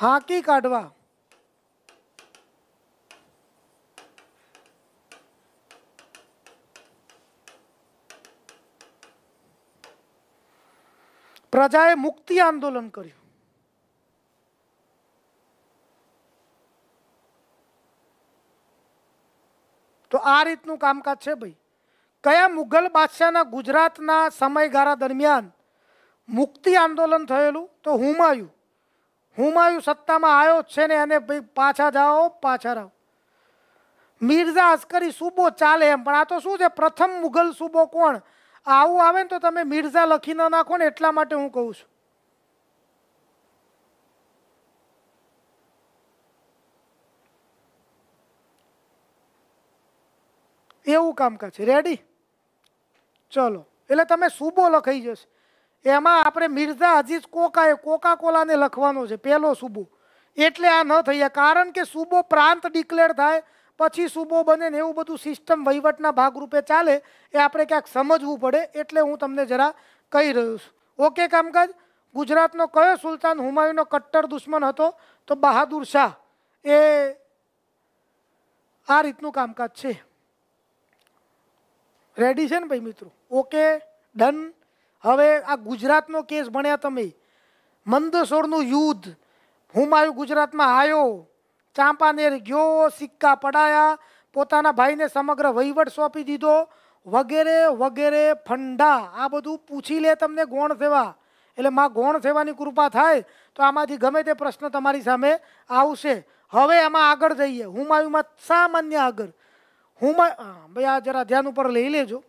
હાકી કડવા પ્રજાય મુક્તિ આંદોલન કર્યું તો આ રીત નું કામકાજ છે ભઈ કયા મુઘલ બાદશાહ ના ગુજરાત ના સમયગાળા દરમિયાન મુક્તિ આંદોલન થયેલું તો હું માયુ હુમાયુ સત્તામાં આવ્યો છે ને અને ભાઈ પાછા જાઓ પાછા રહો મિર્ઝા અસ્કરી સૂબો ચાલે એમ પણ આ તો શું છે પ્રથમ મુઘલ સૂબો કોણ આવું આવે ને તો તમે મિર્ઝા લખી ન નાખો ને એટલા માટે હું કહું છું એવું કામકાજ છે રેડી ચલો એટલે તમે સૂબો લખાઈ જશે એમાં આપણે મિર્ઝા અજીઝ કોકાએ કોકા કોલાને લખવાનો છે પહેલો સૂબો એટલે આ ન થઈ કારણ કે સુબો પ્રાંત ડિક્લેર થાય પછી સુબો બને ને એવું બધું સિસ્ટમ વહીવટના ભાગરૂપે ચાલે એ આપણે ક્યાંક સમજવું પડે એટલે હું તમને જરા કહી રહ્યો છું ઓકે કામકાજ ગુજરાતનો કયો સુલતાન હુમાયુનો કટ્ટર દુશ્મન હતો તો બહાદુર શાહ એ આ રીતનું કામકાજ છે રેડી છે ને ભાઈ મિત્રો ઓકે ડન હવે આ ગુજરાતનો કેસ ભણ્યા તમે મંદસોરનું યુદ્ધ હુમાયુ ગુજરાતમાં આવ્યો ચાંપાનેર ગયો સિક્કા પડાયા પોતાના ભાઈને સમગ્ર વહીવટ સોંપી દીધો વગેરે વગેરે ફંડા આ બધું પૂછી લે તમને ગોણ સેવા એટલે માં ગોણ સેવાની કૃપા થાય તો આમાંથી ગમે તે પ્રશ્ન તમારી સામે આવશે હવે આમાં આગળ જઈએ હુમાયુમાં સામાન્ય આગળ હુમા ભાઈ આ જરા ધ્યાન ઉપર લઈ લેજો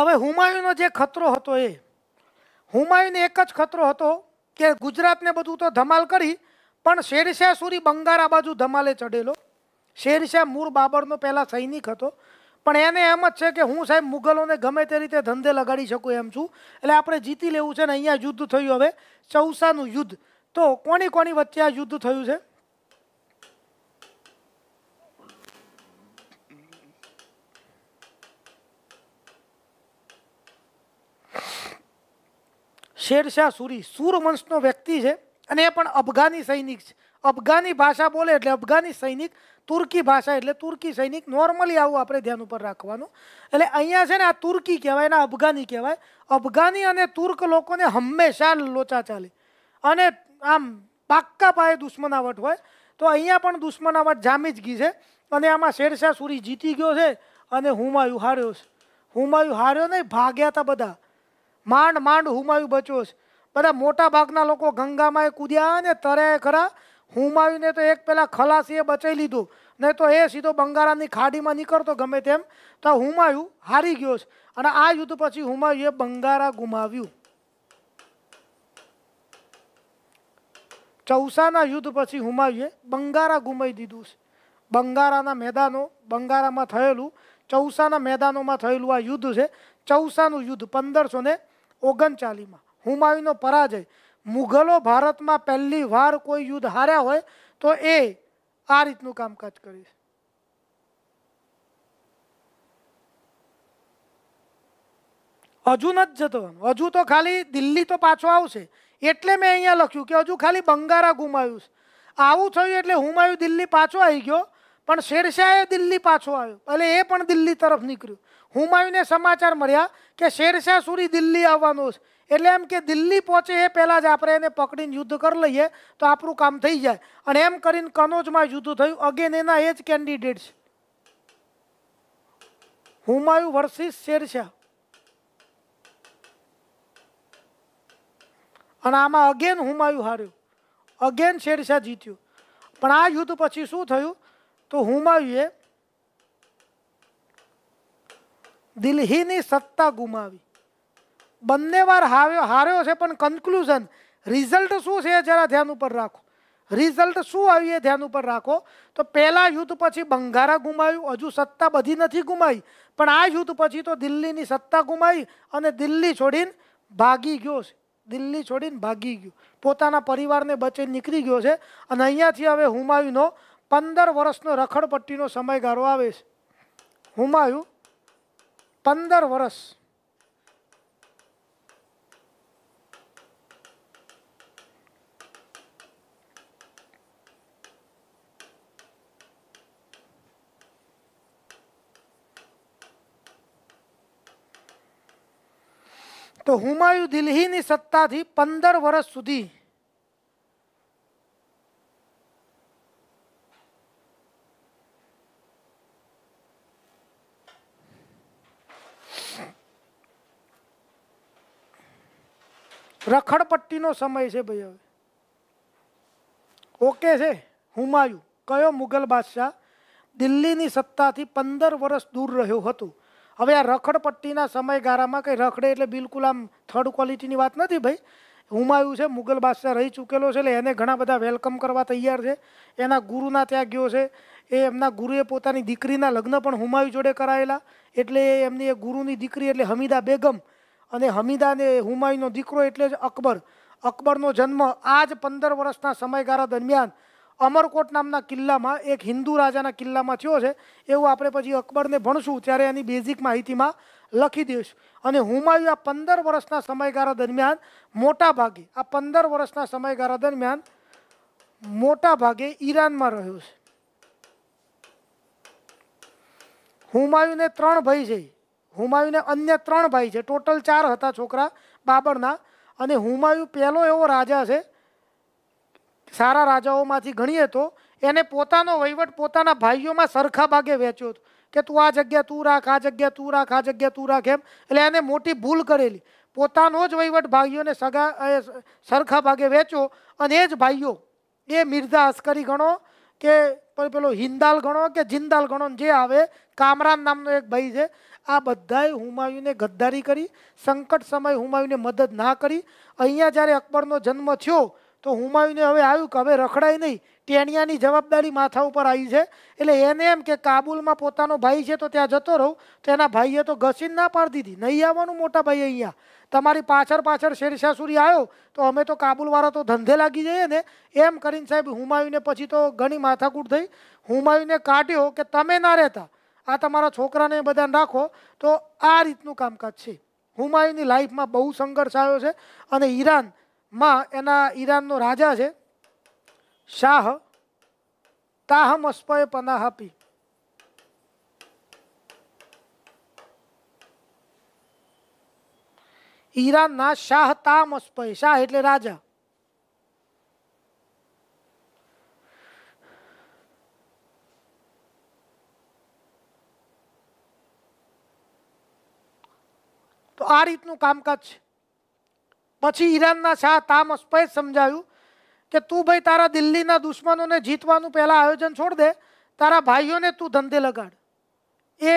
અવે હુમાયુનો જે ખતરો હતો એ હુમાયુને એક જ ખતરો હતો કે ગુજરાતને બધું તો ધમાલ કરી પણ શેરશાહ સુરી બંગારા બાજુ ધમાલે ચડેલો શેરશાહ મુર બાબરનો પેલા સૈનિક હતો પણ એને એમ જ છે કે હું સાહેબ મુગલોને ગમે તે રીતે ધંધે લગાડી શકું એમ છું એટલે આપણે જીતી લેવું છે ને અહીંયા યુદ્ધ થયું હવે ચૌસાનું યુદ્ધ તો કોણી કોણી વચ્ચે યુદ્ધ થયું છે शेरशाह सूरी सूरमंसનો વ્યક્તિ છે અને એ પણ afghani સૈનિક છે afghani ભાષા બોલે એટલે afghani સૈનિક તુર્કી ભાષા એટલે તુર્કી સૈનિક નોર્મલી આવું આપણે ધ્યાન ઉપર રાખવાનું એટલે અહીંયા છે ને આ તુર્કી કહેવાય ના afghani કહેવાય afghani અને તુર્ક લોકો ને હંમેશા લોચા ચાલે અને આમ પાક્કા પાએ દુશ્મન આવટ હોય તો અહીંયા પણ દુશ્મન આવટ જામે જ ગઈ છે અને આમાં શેરશા સુરી જીતી ગયો છે અને હુમાયુ હાર્યો છે હુમાયુ હાર્યો નઈ ભાગ્યા હતા બધા માંડ માંડ હુમાયુ બચ્યો છે બધા મોટા ભાગના લોકો ગંગામાં કૂદ્યા ને તરે ખરા હુમાયુને તો એક પહેલાં ખલાસીએ બચાવી લીધું નહીં તો એ સીધો બંગારાની ખાડીમાં નીકળતો ગમે તેમ તો હુમાયુ હારી ગયો છે અને આ યુદ્ધ પછી હુમાયુએ બંગારા ગુમાવ્યું ચૌસાના યુદ્ધ પછી હુમાયુએ બંગારા ગુમાવી દીધું છે બંગારાના મેદાનો બંગારામાં થયેલું ચૌસાના મેદાનોમાં થયેલું આ યુદ્ધ છે ચૌસાનું યુદ્ધ પંદરસો 39 માં હુમાયુનો પરાજય મુઘલો ભારત માં પહેલી વાર કોઈ યુદ્ધ હારે હોય તો એ આ રીત નું કામકાજ કર્યું છે અજુન જ જતો અજુ તો ખાલી દિલ્હી તો પાછો આવશે એટલે મેં અહીંયા લખ્યું કે અજુ ખાલી બંગારા ઘુમાવ્યું આવું થયું એટલે હુમાયુ દિલ્હી પાછો આવી ગયો પણ શેરશાહે દિલ્હી પાછો આવ્યો એટલે એ પણ દિલ્હી તરફ નીકળ્યો હુમાયુને સમાચાર મળ્યા કે શેરશા સુરી દિલ્હી આવવાનો છે એટલે એમ કે દિલ્હી પોચે એ પહેલા જ આપણે એને પકડીને યુદ્ધ કરી લઈએ તો આપરૂ કામ થઈ જાય અને એમ કરીને કનોજમાં યુદ્ધ થયું અગેન એના એ જ કેન્ડિડેટ્સ હુમાયુ વર્સસ શેરશા અને આમાં અગેન હુમાયુ હાર્યો અગેન શેરશા જીત્યો પણ આ યુદ્ધ પછી શું થયું તો હુમાયુએ દિલ્હી ને સત્તા ગુમાવી બન્ને વાર હાર્યો હાર્યો છે પણ કન્ક્લુઝન રિઝલ્ટ શું છે જરા ધ્યાન ઉપર રાખો રિઝલ્ટ શું આવ્યું છે ધ્યાન ઉપર રાખો તો પેલા યુદ્ધ પછી બંગારા ગુમાવ્યું હજુ સત્તા બધી નથી ગુમાવી પણ આ યુદ્ધ પછી તો દિલ્હી ની સત્તા ગુમાવી અને દિલ્હી છોડીન ભાગી ગયો છે દિલ્હી છોડીન ભાગી ગયો પોતાનો પરિવાર ને બચે નીકળી ગયો છે અને અહીંયા થી હવે હુમાયુ નો 15 વર્ષનો રખડપટ્ટી નો સમયગાળો આવે છે હુમાયુ પંદર વર્ષ તો હુમાયુ દિલ્હીની સત્તાથી પંદર વર્ષ સુધી રખડપટ્ટીનો સમય છે ભઈ હવે ઓકે છે હુમાયુ કયો મુગલ બાદશાહ દિલ્હીની સત્તાથી 15 વર્ષ દૂર રહ્યો હતો હવે આ રખડપટ્ટીના સમય gara માં કઈ રખડે એટલે બિલકુલ આમ થર્ડ ક્વોલિટીની વાત નથી ભઈ હુમાયુ છે મુગલ બાદશાહ રહી ચૂકેલો છે એટલે એને ઘણા બધા વેલકમ કરવા તૈયાર છે એના ગુરુના ત્યાગ્યો છે એ એમના ગુરુએ પોતાની દીકરીના લગ્ન પણ હુમાયુ જોડે કરાયેલા એટલે એમની ગુરુની દીકરી એટલે હમીદા બેગમ અને હમીદાને હુમાયુનો દીકરો એટલે જ અકબર અકબરનો જન્મ આ જ પંદર વર્ષના સમયગાળા દરમિયાન અમરકોટ નામના કિલ્લામાં એક હિન્દુ રાજાના કિલ્લામાં થયો છે એવું આપણે પછી અકબરને ભણશું ત્યારે એની બેઝિક માહિતીમાં લખી દઈશું અને હુમાયુ આ પંદર વર્ષના સમયગાળા દરમિયાન મોટા ભાગે આ પંદર વર્ષના સમયગાળા દરમિયાન મોટા ભાગે ઈરાનમાં રહ્યો છે હુમાયુને ત્રણ ભય છે હુમાયુને અન્ય ત્રણ ભાઈ છે ટોટલ ચાર હતા છોકરા બાબરના અને હુમાયુ પહેલો એવો રાજા છે સારા રાજાઓમાંથી ગણીએ તો એને પોતાનો વહીવટ પોતાના ભાઈઓમાં સરખા ભાગે વહેંચ્યો હતો કે તું આ જગ્યા તું રાખ આ જગ્યા તું રાખ આ જગ્યા તું રાખ એમ એટલે એને મોટી ભૂલ કરેલી પોતાનો જ વહીવટ ભાઈઓને સગા સરખા ભાગે વહેંચ્યો અને એ જ ભાઈઓ એ મિર્ઝા અસ્કરી ગણો કે પેલો હિન્દાલ ગણો કે જિંદાલ ગણો જે આવે કામરાન નામનો એક ભાઈ છે આ બદદાય હુમાયુને ગદદારી કરી સંકટ સમય હુમાયુને મદદ ના કરી અહિયા જારે અકબરનો જન્મ થયો તો હુમાયુને હવે આયુ કમે રખડાઈ નઈ ટેણીયાની જવાબદારી માથા ઉપર આવી છે એટલે એનએમ કે કાબુલમાં પોતાનો ભાઈ છે તો ત્યાં જતો રહું તો એના ભાઈએ તો ગસીન ના પાડ દીધી નઈ આવવાનું મોટા ભાઈ અહીંયા તમારી પાછળ પાછળ શેર શાસૂરિ આવ્યો તો અમે તો કાબુલવાળા તો ધંધે લાગી જઈએ ને એમ કરીને સાહેબ હુમાયુને પછી તો ઘણી માથાકૂટ થઈ હુમાયુને કાટ્યો કે તમે ના રહેતા આ તમારા છોકરાને બધા રાખો તો આ રીતનું કામકાજ છે હુમાયુની લાઈફમાં બહુ સંઘર્ષ આવ્યો છે અને ઈરાનમાં એના ઈરાનનો રાજા છે શાહ તાહમ અસ્પય પનાહ આપી ઈરાનના શાહ અસ્પય શાહ એટલે રાજા આ આ રીત નું કામકાજ છે પછી ઈરાન ના શાહ તામસ્પે સમજાવ્યું કે તું ભઈ તારા દિલ્હી ના દુશ્મનો ને જીતવાનું પેલા આયોજન છોડી દે તારા ભાઈઓને તું ધંધે લગાડ એ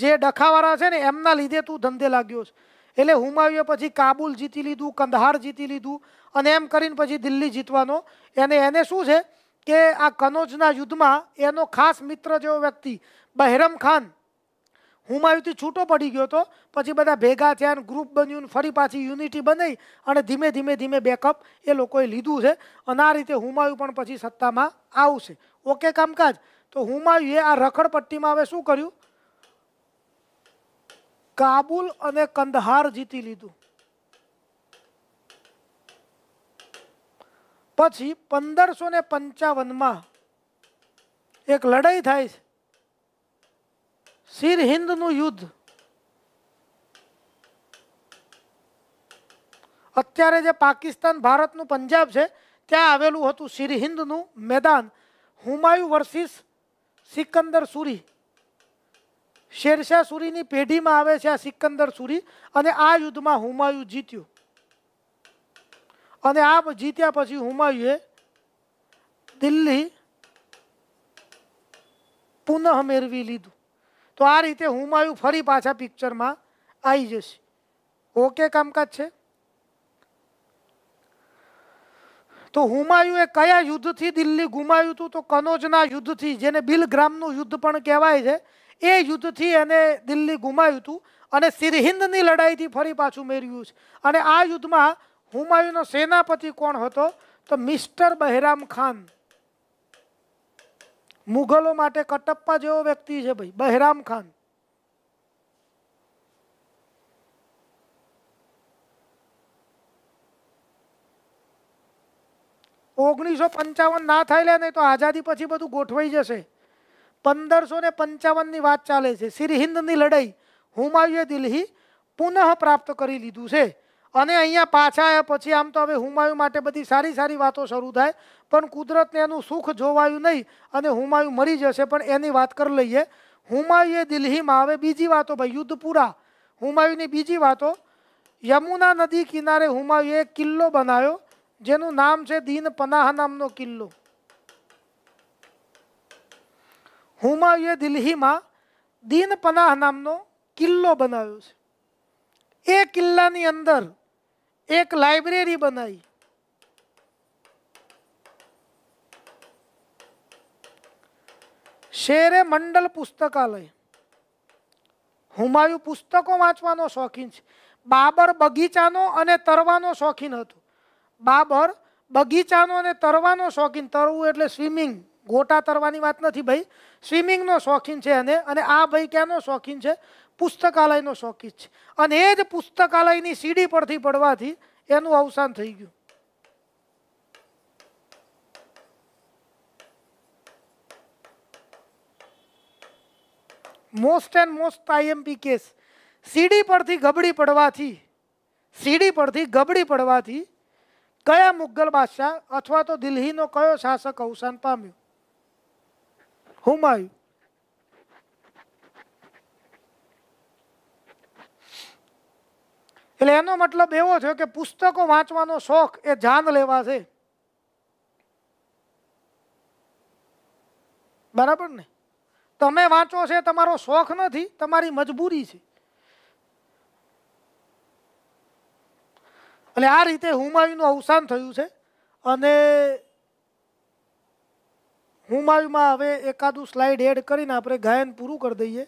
જે ડખાવારા છે ને એમ ના લીદે તું ધંધે લાગ્યો છે એટલે હુમાવિયે પછી કાબુલ જીતી લીધું કંધાર જીતી લીધું અને એમ કરીને પછી દિલ્હી જીતવાનો એને એને શું છે કે આ કનોજ ના યુદ્ધ માં એનો ખાસ મિત્ર જેવો વ્યક્તિ બહેરામ ખાન હુમાયુથી છૂટો પડી ગયો હતો પછી બધા ભેગા થયા અને ગ્રુપ બન્યું ફરી પાછી યુનિટી બનાવી અને ધીમે ધીમે ધીમે બેકઅપ એ લોકોએ લીધું છે અને આ રીતે હુમાયુ પણ પછી સત્તામાં આવશે ઓકે કામકાજ તો હુમાયુએ આ રખડપટ્ટીમાં હવે શું કર્યું કાબુલ અને કંદહાર જીતી લીધું પછી પંદરસો ને પંચાવનમાં એક લડાઈ થાય છે સિરહીંદનું યુદ્ધ અત્યારે જે પાકિસ્તાન ભારતનું પંજાબ છે ત્યાં આવેલું હતું સિરહીંદનું મેદાન હુમાયુ વર્સસ सिकंदर સુરી શેરશા સુરીની પેઢીમાં આવે છે આ सिकंदर સુરી અને આ યુદ્ધમાં હુમાયુ જીત્યો અને આ જીત્યા પછી હુમાયુએ દિલ્હી પુનઃ હમેરવી લીધું તો આ રીતે હુમાયુ ફરી પાછા પિક્ચરમાં આવી જશે ઓકે કામકાજ છે તો હુમાયુએ કયા યુદ્ધથી દિલ્હી ગુમાવ્યું હતું તો કનોજના યુદ્ધથી જેને બિલગ્રામનું યુદ્ધ પણ કહેવાય છે એ યુદ્ધથી એને દિલ્હી ગુમાવ્યું હતું અને સિરહિંદની લડાઈથી ફરી પાછું મેળવ્યું છે અને આ યુદ્ધમાં હુમાયુનો સેનાપતિ કોણ હતો તો મિસ્ટર બહેરામ ખાન मुगलों માટે કટપપા જેવો વ્યક્તિ છે ભાઈ બહેરામ ખાન 1955 ના થઈ લે ને તો આઝાદી પછી બધું ગોઠવઈ જશે 1555 ની વાત ચાલે છે સિરહીંદની લડાઈ હુમાયું દિલ્હી પુનઃ પ્રાપ્ત કરી લીધું છે અને અહીંયા પાછા આયા પછી આમ તો હવે હુમાયુ માટે બધી સારી સારી વાતો શરૂ થાય પણ કુદરત ને એનું સુખ જોવાયું નહીં અને હુમાયુ મરી જશે પણ એની વાત કરો લઈએ હુમાયે દિલ્હીમાં આવે બીજી વાતો ભાઈ યુદ્ધ પૂરા હુમાયુ ની બીજી વાતો યમુના નદી કિનારે હુમાયુએ કિલ્લો બનાવ્યો જેનું નામ છે દિન પનાહ નામનો કિલ્લો હુમાયે દિલ્હીમાં દિન પનાહ નામનો કિલ્લો બનાવ્યો છે એ કિલ્લાની અંદર એક લાઇબ્રેરી બનાવી શેરે મંડલ પુસ્તકાલય હુમાયુ પુસ્તકો વાંચવાનો શોખીન છે બાબર બગીચાનો અને તરવાનો શોખીન હતો બાબર બગીચાનો અને તરવાનો શોખીન તરવું એટલે સ્વિમિંગ ગોટા તરવાની વાત નથી ભાઈ સ્વિમિંગનો શોખીન છે અને અને આ ભાઈ ક્યાંનો શોખીન છે પુસ્તકાલયનો શોખીન અને એક પુસ્તકાલયની સીડી પરથી પડવાથી એનો અવસાન થઈ ગયું most and most time because સીડી પરથી ગબડી પડવાથી સીડી પરથી ગબડી પડવાથી કયા મુગલ બાદશાહ અથવા તો દિલ્હીનો કયો શાસક અવસાન પામ્યો હુમાયન એટલે એનો મતલબ એવો છે કે પુસ્તકો વાંચવાનો શોખ એ જાન લેવા છે બરાબર ને તમે વાંચો છે તમારો શોખ નથી તમારી મજબૂરી છે એટલે આ રીતે હુમાયુનું અવસાન થયું છે અને હુમાયુમાં હવે એકાદું સ્લાઇડ એડ કરીને આપણે ગાયન પૂરું કરી દઈએ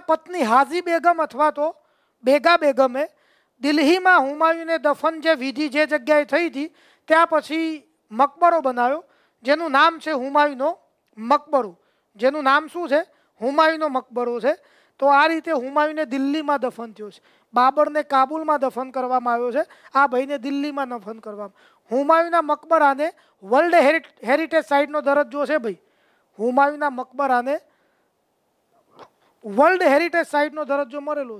પત્ની હાજી બેગમ अथवा તો બેગા બેગમે દિલ્હી માં હુમાયુને દફન જે વિધી જે જગ્યાએ થઈ થી ત્યાર પછી મકબરો બનાવ્યો જેનું નામ છે હુમાયુનો મકબરો જેનું નામ શું છે હુમાયુનો મકબરો છે તો આ રીતે હુમાયુને દિલ્હી માં દફન થયો છે બાબરને કાબુલ માં દફન કરવામાં આવ્યો છે આ ભાઈને દિલ્હી માં નફન કરવામાં હુમાયુના મકબરાને વર્લ્ડ હેરીટેજ સાઇટ નો દરજ્જો છે ભાઈ હુમાયુના મકબરાને વર્લ્ડ હેરિટેજ સાઇટનો દરજ્જો મળેલો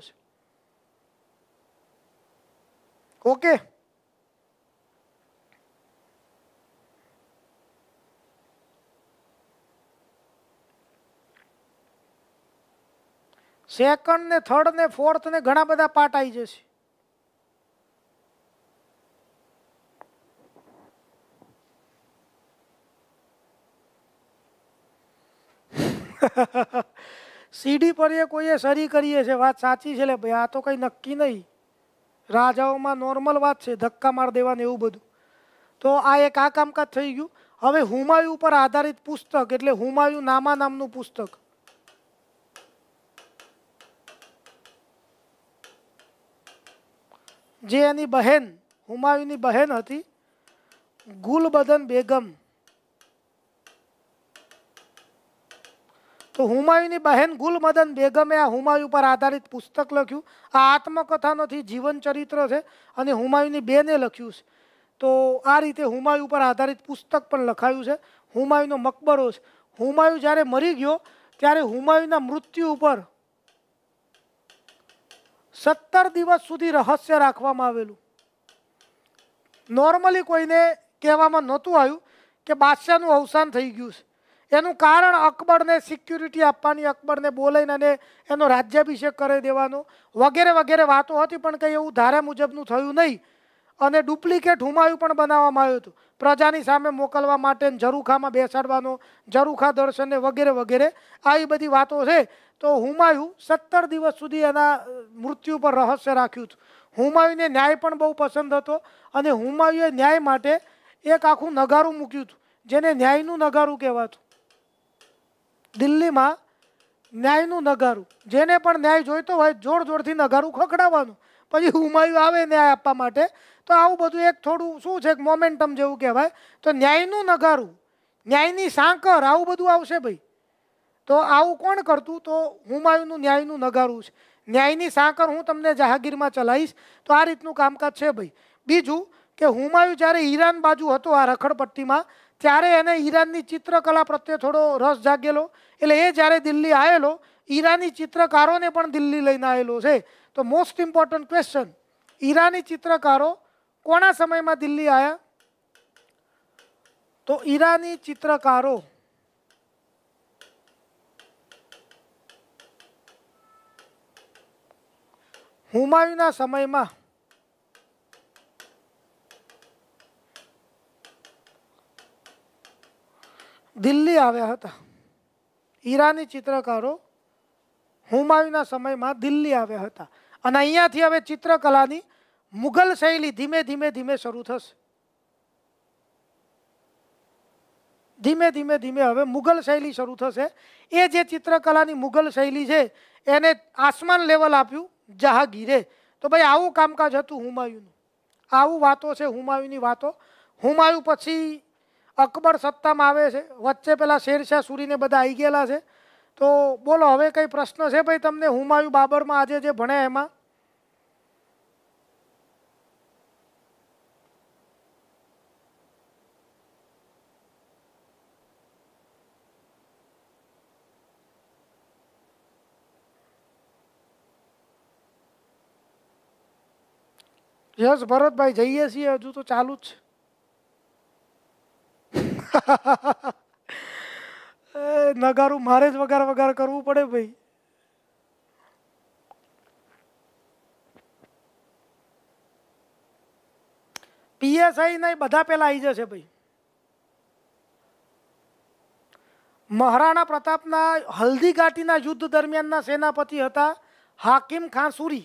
છે ઓકે સેકન્ડ ને થર્ડ ને ફોર્થ ને ઘણા બધા પાર્ટ આવી જશે ha ha ha સીડી પર એ કોઈએ સરી કરીએ છે વાત સાચી છે લે ભાઈ આ તો કંઈ નક્કી નહીં રાજાઓમાં નોર્મલ વાત છે ધક્કા માર દેવાને એવું બધું તો આ એક આ કામકાજ થઈ ગયું હવે હુમાયુ પર આધારિત પુસ્તક એટલે હુમાયુ નામા નામનું પુસ્તક જે એની બહેન હુમાયુની બહેન હતી ગુલબદન બેગમ તો હુમાયુ ની બહેન ગુલમદન બેગમે આ હુમાયુ ઉપર આધારિત પુસ્તક લખ્યું આ આત્મકથામાંથી જીવનચરિત્ર છે અને હુમાયુ ની બેને લખ્યું છે તો આ રીતે હુમાયુ ઉપર આધારિત પુસ્તક પણ લખાયું છે હુમાયુ નો મકબરો છે હુમાયુ જ્યારે મરી ગયો ત્યારે હુમાયુ ના મૃત્યુ ઉપર 70 દિવસ સુધી રહસ્ય રાખવામાં આવેલું નોર્મલી કોઈને કહેવામાં નહોતું આવ્યું કે બાદશાહ નો અવસાન થઈ ગયું છે એનો કારણ અકબરને સિક્યુરિટી આપવાની અકબરને બોલેનને એનો રાજ્ય અભિષેક કરી દેવાનો વગેરે વગેરે વાતો હતી પણ કે એવું ધારા મુજબનું થયું નહી અને ડુપ્લિકેટ હુમાયુ પણ બનાવવામાં આવ્યું હતું પ્રજાની સામે મોકલવા માટે જરુખામાં બેસાડવાનો જરુખા દર્શનને વગેરે વગેરે આ બધી વાતો છે તો હુમાયુ 17 દિવસ સુધી એના મૃત્યુ પર રહસ્ય રાખ્યું હતું હુમાયુને ન્યાય પણ બહુ પસંદ હતો અને હુમાયુએ ન્યાય માટે એક આખું નગારું મુક્યું હતું જેને ન્યાયનું નગારું કહેવાતું દિલ્હીમાં ન્યાયનું નગારું જેને પણ ન્યાય જોઈતો હોય જોર જોરથી નગારું ખખડાવવાનું પછી હુમાયું આવે ન્યાય આપવા માટે તો આવું બધું એક થોડું શું છે મોમેન્ટમ જેવું કહેવાય તો ન્યાયનું નગારું ન્યાયની સાંકર આવું બધું આવશે ભાઈ તો આવું કોણ કરતું તો હુમાયુનું ન્યાયનું નગારું છે ન્યાયની સાંકર હું તમને જહાગીરમાં ચલાવીશ તો આ રીતનું કામકાજ છે ભાઈ બીજું કે હુમાયું જ્યારે ઈરાન બાજુ હતો આ રખડપટ્ટીમાં ત્યારે એને ઈરાનની ચિત્રકલા પ્રત્યે થોડો રસ જાગેલો એટલે એ જ્યારે દિલ્હી આવેલો ઈરાની ચિત્રકારોને પણ દિલ્હી લઈને આવેલો છે તો મોસ્ટ ઇમ્પોર્ટન્ટ ક્વેશ્ચન ઈરાની ચિત્રકારો કોના સમયમાં દિલ્હી આવ્યા તો ઈરાની ચિત્રકારો હુમાયુના સમયમાં દિલ્હી આવ્યા હતા ઈરાની ચિત્રકારો હુમાયુના સમયમાં દિલ્હી આવ્યા હતા અને અહીંયાથી હવે ચિત્રકલાની મુઘલ શૈલી ધીમે ધીમે ધીમે શરૂ થશે ધીમે ધીમે ધીમે હવે મુઘલ શૈલી શરૂ થશે એ જે ચિત્રકલાની મુઘલ શૈલી છે એને આસમાન લેવલ આપ્યું જહાગીરે તો ભાઈ આવું કામકાજ હતું હુમાયુનું આવું વાતો છે હુમાયુની વાતો હુમાયુ પછી અકબર સત્તામાં આવે છે વચ્ચે પેલા શેરશાહ સુરીને બધા આવી ગયેલા છે તો બોલો હવે કંઈ પ્રશ્ન છે ભાઈ તમને હુમાયુ બાબરમાં આજે જે ભણ્યા એમાં યસ ભરતભાઈ જઈએ છીએ હજુ તો ચાલુ જ છે <laughs> નગારું મારે જ વગાર વગાર કરવું પડે ભાઈ પીએસઆઈ નહીં બધા પહેલાં આવી જશે ભાઈ મહારાણા પ્રતાપના હલ્દીઘાટીના યુદ્ધ દરમિયાનના સેનાપતિ હતા હાકિમ ખાન સુરી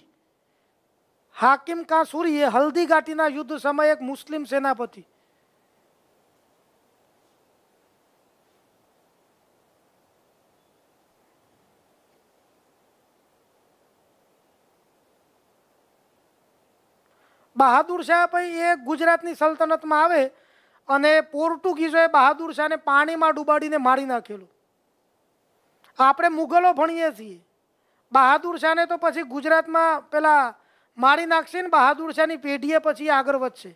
હાકિમ ખાન સુરી એ હલ્દીઘાટીના યુદ્ધ સમયે એક મુસ્લિમ સેનાપતિ બહાદુર શાહ ભાઈ એ ગુજરાતની સલ્તનતમાં આવે અને પોર્ટુગીઝોએ બહાદુર શાહને પાણીમાં ડૂબાડીને મારી નાખેલું આપણે મુગલો ભણીએ છીએ બહાદુર શાહને તો પછી ગુજરાતમાં પેલા મારી નાખશે ને બહાદુર શાહની પેઢીએ પછી આગળ વધશે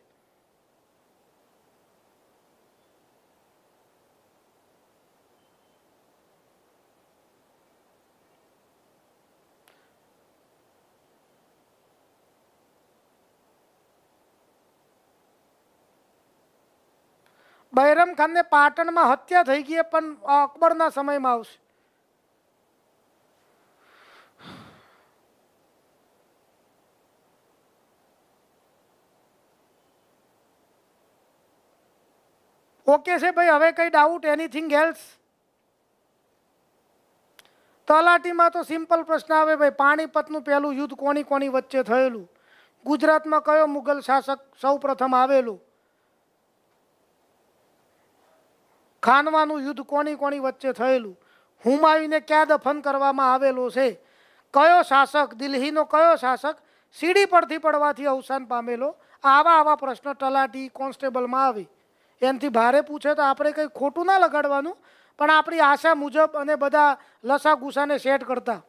બૈરમ ખાનને પાટણમાં હત્યા થઈ ગઈ પણ અકબરના સમયમાં આવશે ઓકે છે ભાઈ હવે કંઈ ડાઉટ એનીથિંગ એલ્સ તલાટીમાં તો સિમ્પલ પ્રશ્ન આવે ભાઈ પાણીપતનું પહેલું યુદ્ધ કોની કોની વચ્ચે થયેલું ગુજરાતમાં કયો મુગલ શાસક સૌ આવેલું ખાનવાનું યુદ્ધ કોની કોની વચ્ચે થયેલું હુમાયુને ક્યાં દફન કરવામાં આવેલો છે કયો શાસક દિલ્હીનો કયો શાસક સીડી પરથી પડવાથી અવસાન પામેલો આવા આવા પ્રશ્નો તલાટી કોન્સ્ટેબલમાં આવી એનાથી ભારે પૂછે તો આપણે કંઈ ખોટું ના લગાડવાનું પણ આપણી આશા મુજબ અને બધા લસા ગુસાને સેટ કરતા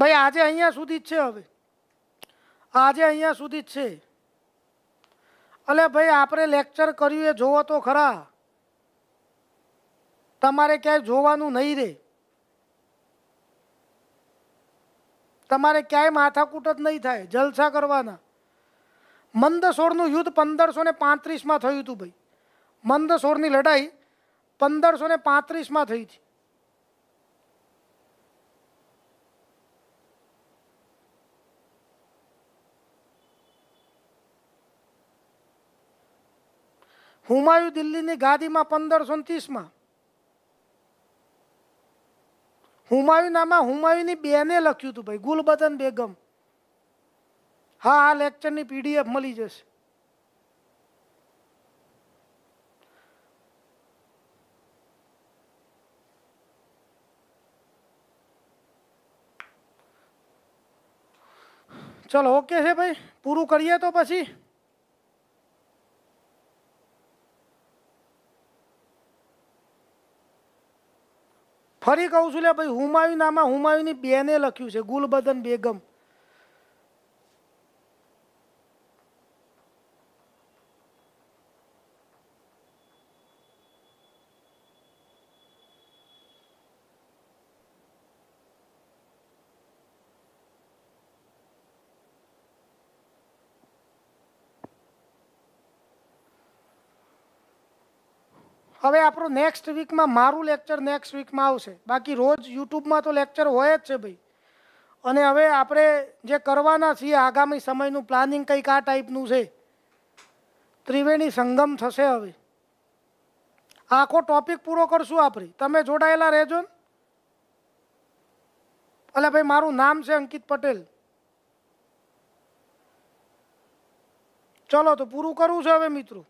ભાઈ આજે અહીંયા સુધી જ છે હવે આજે અહીંયા સુધી જ છે એટલે ભાઈ આપણે લેક્ચર કર્યું એ જોવો તો ખરા તમારે ક્યાંય જોવાનું નહીં રે તમારે ક્યાંય માથાકૂટ જ નહીં થાય જલસા કરવાના મંદસોરનું યુદ્ધ પંદરસો ને પાંત્રીસમાં થયું હતું ભાઈ મંદસોરની લડાઈ પંદરસો ને પાંત્રીસમાં થઈ હતી હુમાયુ દિલ્હીની ગાદીમાં પંદરસો ત્રીસમાં હુમાયુનામાં હુમાયુની બેને લખ્યું હતું ભાઈ ગુલબદન બેગમ હા આ લેક્ચરની પીડીએફ મળી જશે ચલો ઓકે છે ભાઈ પૂરું કરીએ તો પછી ફરી કહું છું લે ભાઈ હુમાયુનામાં હુમાયુની બેને લખ્યું છે ગુલબદન બેગમ હવે આપણું નેક્સ્ટ વીકમાં મારું લેક્ચર નેક્સ્ટ વીકમાં આવશે બાકી રોજ યુટ્યુબમાં તો લેક્ચર હોય જ છે ભાઈ અને હવે આપણે જે કરવાના છીએ આગામી સમયનું પ્લાનિંગ કંઈક આ ટાઈપનું છે ત્રિવેણી સંગમ થશે હવે આખો ટોપિક પૂરો કરશું આપણે તમે જોડાયેલા રહેજો ને અલે ભાઈ મારું નામ છે અંકિત પટેલ ચલો તો પૂરું કરવું છે હવે મિત્રો